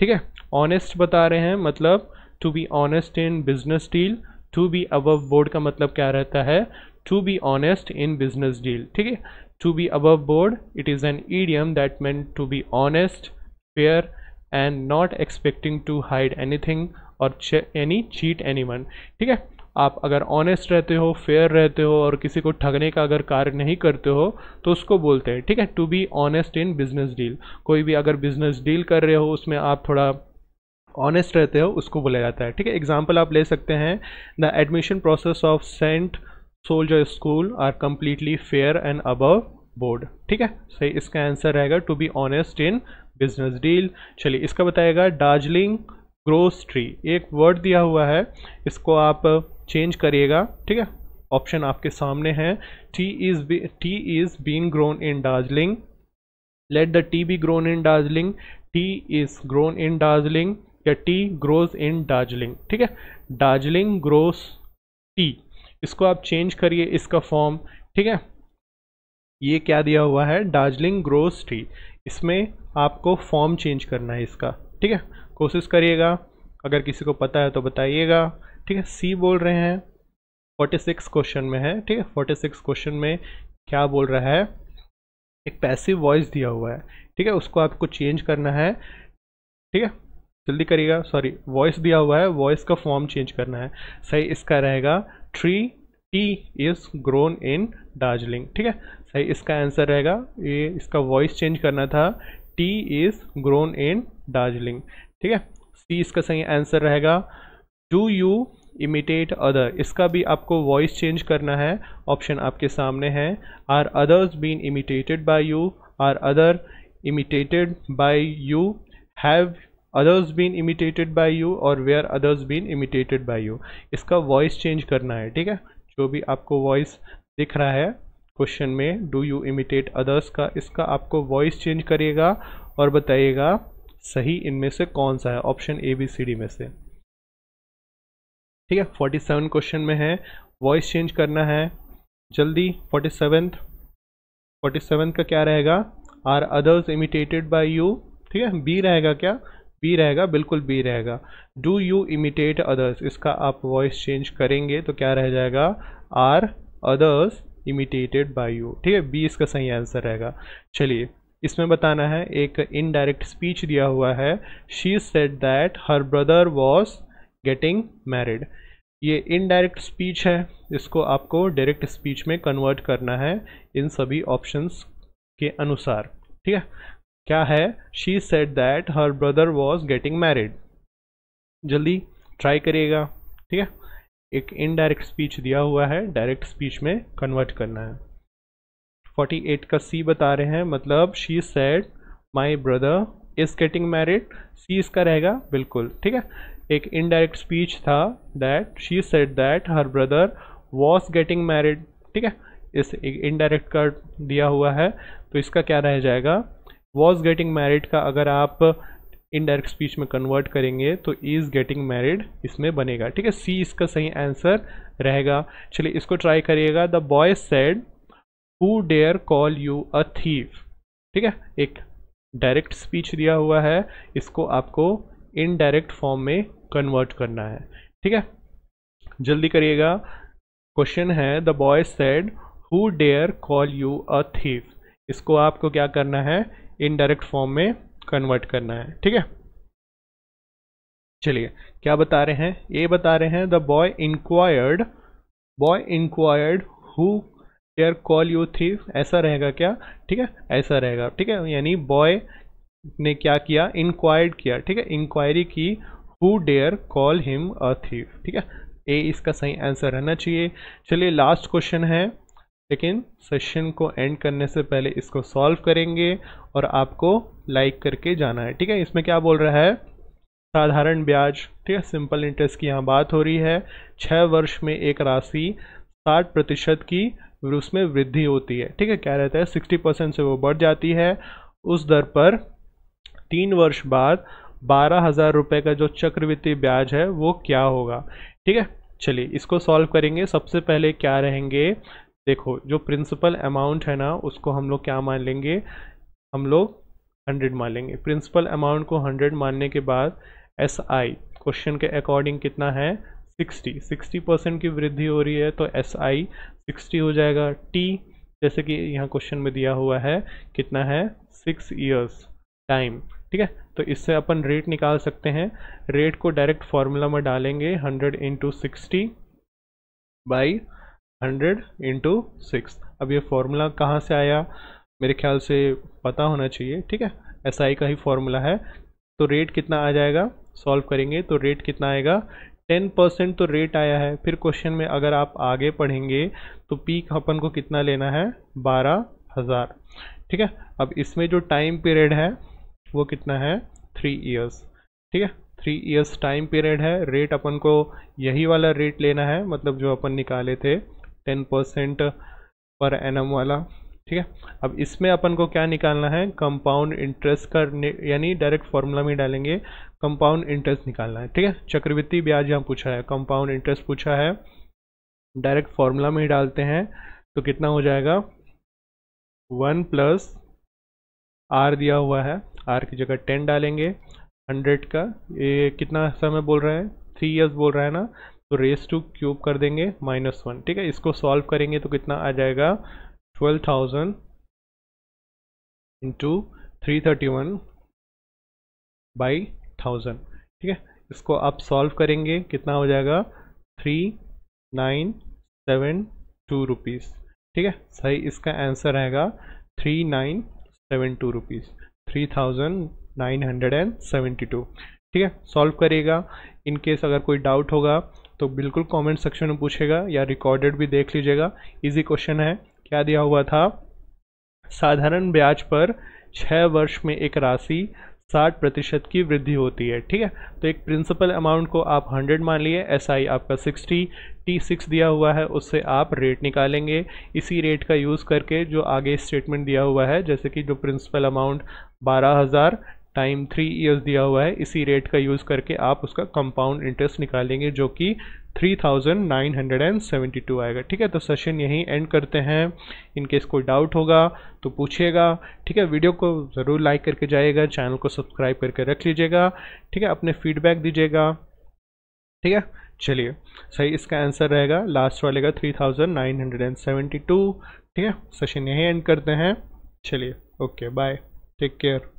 ठीक है ऑनेस्ट बता रहे हैं मतलब to be honest in business deal to be above board का मतलब क्या रहता है to be honest in business deal ठीक है to be above board it is an idiom that man to be honest fair and not expecting to hide thing और any cheat any ठीक है आप अगर ऑनेस्ट रहते हो फेयर रहते हो और किसी को ठगने का अगर कार्य नहीं करते हो तो उसको बोलते हैं ठीक है to be honest in business deal कोई भी अगर बिजनेस डील कर रहे हो उसमें आप थोड़ा ऑनेस्ट रहते हो उसको बोला जाता है ठीक है एग्जाम्पल आप ले सकते हैं the admission process of Saint Soldier School are completely fair and above board ठीक है सही इसका आंसर रहेगा to be honest in business deal चलिए इसका बताएगा दार्जिलिंग ग्रोस ट्री एक वर्ड दिया हुआ है इसको आप चेंज करिएगा ठीक है ऑप्शन आपके सामने है tea is tea is been grown in Darjeeling let the tea be grown in Darjeeling tea is grown in Darjeeling या टी ग्रोज इन दार्जिलिंग ठीक है दार्जिलिंग ग्रोस टी इसको आप चेंज करिए इसका फॉर्म ठीक है ये क्या दिया हुआ है दार्जिलिंग ग्रोस टी इसमें आपको फॉर्म चेंज करना है इसका ठीक है कोशिश करिएगा अगर किसी को पता है तो बताइएगा ठीक है सी बोल रहे हैं 46 क्वेश्चन में है ठीक है 46 क्वेश्चन में क्या बोल रहा है एक पैसिव वॉइस दिया हुआ है ठीक है उसको आपको चेंज करना है ठीक है जल्दी करिएगा सॉरी वॉइस दिया हुआ है वॉइस का फॉर्म चेंज करना है सही इसका रहेगा tree tea is grown in Darjeeling ठीक है सही इसका आंसर रहेगा ये इसका वॉइस चेंज करना था tea is grown in Darjeeling ठीक है सी इसका सही आंसर रहेगा डू यू इमिटेट अदर इसका भी आपको वॉइस चेंज करना है ऑप्शन आपके सामने है are others been imitated by you are other imitated by you have others been imitated by you और were others been imitated by you इसका वॉइस चेंज करना है ठीक है जो भी आपको वॉइस दिख रहा है क्वेश्चन में डू यू इमिटेट अदर्स का इसका आपको वॉइस चेंज करिएगा और बताइएगा सही इनमें से कौन सा है option A B C D में से ठीक है फोर्टी सेवन क्वेश्चन में है वॉइस चेंज करना है जल्दी फोर्टी सेवन फोर्टी सेवन का क्या रहेगा are others imitated by you ठीक है बी रहेगा क्या बी रहेगा बिल्कुल बी रहेगा डू यू इमिटेट अदर्स इसका आप वॉइस चेंज करेंगे तो क्या रह जाएगा are others imitated by you ठीक है बी इसका सही आंसर रहेगा चलिए इसमें बताना है एक इनडायरेक्ट स्पीच दिया हुआ है she said that her brother was getting married ये इनडायरेक्ट स्पीच है इसको आपको डायरेक्ट स्पीच में कन्वर्ट करना है इन सभी ऑप्शंस के अनुसार ठीक है क्या है she said that her brother was getting married जल्दी ट्राई करिएगा ठीक है एक इनडायरेक्ट स्पीच दिया हुआ है डायरेक्ट स्पीच में कन्वर्ट करना है 48 का सी बता रहे हैं मतलब she said my brother is getting married C इसका रहेगा बिल्कुल ठीक है एक इनडायरेक्ट स्पीच था that she said that her brother was getting married ठीक है इस इनडायरेक्ट का दिया हुआ है तो इसका क्या रह जाएगा वॉज गेटिंग मैरिड का अगर आप इनडायरेक्ट स्पीच में कन्वर्ट करेंगे तो इज़ गेटिंग मैरिड इसमें बनेगा ठीक है सी इसका सही आंसर रहेगा चलिए इसको ट्राई करिएगा the boy said who dare call you a thief ठीक है एक डायरेक्ट स्पीच दिया हुआ है इसको आपको इनडायरेक्ट फॉर्म में कन्वर्ट करना है ठीक है जल्दी करिएगा क्वेश्चन है the boy said who dare call you a thief इसको आपको क्या करना है इनडायरेक्ट फॉर्म में कन्वर्ट करना है ठीक है चलिए क्या बता रहे हैं ये बता रहे हैं the boy inquired boy inquired who dare call you thief ऐसा रहेगा क्या ठीक है ऐसा रहेगा ठीक है यानी बॉय ने क्या किया इंक्वायर्ड किया ठीक है इंक्वायरी की who dare call him a thief ठीक है ए इसका सही आंसर रहना चाहिए चलिए लास्ट क्वेश्चन है लेकिन सेशन को एंड करने से पहले इसको सॉल्व करेंगे और आपको लाइक like करके जाना है ठीक है इसमें क्या बोल रहा है साधारण ब्याज ठीक है सिंपल इंटरेस्ट की यहाँ बात हो रही है छः वर्ष में एक राशि साठ प्रतिशत की उसमें वृद्धि होती है ठीक है क्या रहता है सिक्सटी परसेंट से वो बढ़ जाती है उस दर पर तीन वर्ष बाद बारह हज़ार रुपये का जो चक्रवृत्ति ब्याज है वो क्या होगा ठीक है चलिए इसको सॉल्व करेंगे सबसे पहले क्या रहेंगे देखो जो प्रिंसिपल अमाउंट है ना उसको हम लोग क्या मान लेंगे हम लोग हंड्रेड मान लेंगे प्रिंसिपल अमाउंट को हंड्रेड मानने के बाद एस आई क्वेश्चन के अकॉर्डिंग कितना है सिक्सटी सिक्सटी परसेंट की वृद्धि हो रही है तो एस आई सिक्सटी हो जाएगा टी जैसे कि यहाँ क्वेश्चन में दिया हुआ है कितना है सिक्स ईयर्स टाइम ठीक है तो इससे अपन रेट निकाल सकते हैं रेट को डायरेक्ट फार्मूला में डालेंगे hundred into sixty by hundred into six अब ये फार्मूला कहाँ से आया मेरे ख्याल से पता होना चाहिए ठीक है एस SI का ही फार्मूला है तो रेट कितना आ जाएगा सॉल्व करेंगे तो रेट कितना आएगा टेन परसेंट तो रेट आया है फिर क्वेश्चन में अगर आप आगे पढ़ेंगे तो पीक अपन को कितना लेना है बारह हज़ार ठीक है अब इसमें जो टाइम पीरियड है वो कितना है थ्री ईयर्स ठीक है थ्री ईयर्स टाइम पीरियड है रेट अपन को यही वाला रेट लेना है मतलब जो अपन निकाले थे टेन परसेंट पर एम वाला ठीक है अब इसमें अपन को क्या निकालना है कंपाउंड इंटरेस्ट का यानी डायरेक्ट फॉर्मूला में डालेंगे कंपाउंड इंटरेस्ट निकालना है ठीक है चक्रवृत्ति ब्याज यहाँ पूछा है कंपाउंड इंटरेस्ट पूछा है डायरेक्ट फॉर्मूला में ही डालते हैं तो कितना हो जाएगा वन प्लस आर दिया हुआ है आर की जगह टेन डालेंगे हंड्रेड का ये कितना समय बोल रहा है थ्री ईयर्स बोल रहा है ना तो रेस टू क्यूब कर देंगे माइनस वन ठीक है इसको सॉल्व करेंगे तो कितना आ जाएगा twelve thousand into three thirty one by thousand ठीक है इसको आप सॉल्व करेंगे कितना हो जाएगा three nine seven two rupees ठीक है सही इसका आंसर आएगा three nine seven two rupees three thousand nine hundred and seventy two ठीक है सॉल्व करेगा इन केस अगर कोई डाउट होगा तो बिल्कुल कमेंट सेक्शन में पूछेगा या रिकॉर्डेड भी देख लीजिएगा इजी क्वेश्चन है क्या दिया हुआ था साधारण ब्याज पर छः वर्ष में एक राशि साठ प्रतिशत की वृद्धि होती है ठीक है तो एक प्रिंसिपल अमाउंट को आप हंड्रेड मान लिए एस आई आपका सिक्सटी टी सिक्स दिया हुआ है उससे आप रेट निकालेंगे इसी रेट का यूज़ करके जो आगे स्टेटमेंट दिया हुआ है जैसे कि जो प्रिंसिपल अमाउंट बारह हज़ार टाइम थ्री ईयर्स दिया हुआ है इसी रेट का यूज़ करके आप उसका कंपाउंड इंटरेस्ट निकालेंगे जो कि 3972 आएगा ठीक है तो सेशन यहीं एंड करते हैं इनकेस कोई डाउट होगा तो पूछिएगा ठीक है वीडियो को ज़रूर लाइक करके जाइएगा चैनल को सब्सक्राइब करके रख लीजिएगा ठीक है अपने फीडबैक दीजिएगा ठीक है चलिए सही इसका आंसर रहेगा लास्ट वाले का 3972 ठीक है सेशन यहीं एंड करते हैं चलिए ओके बाय टेक केयर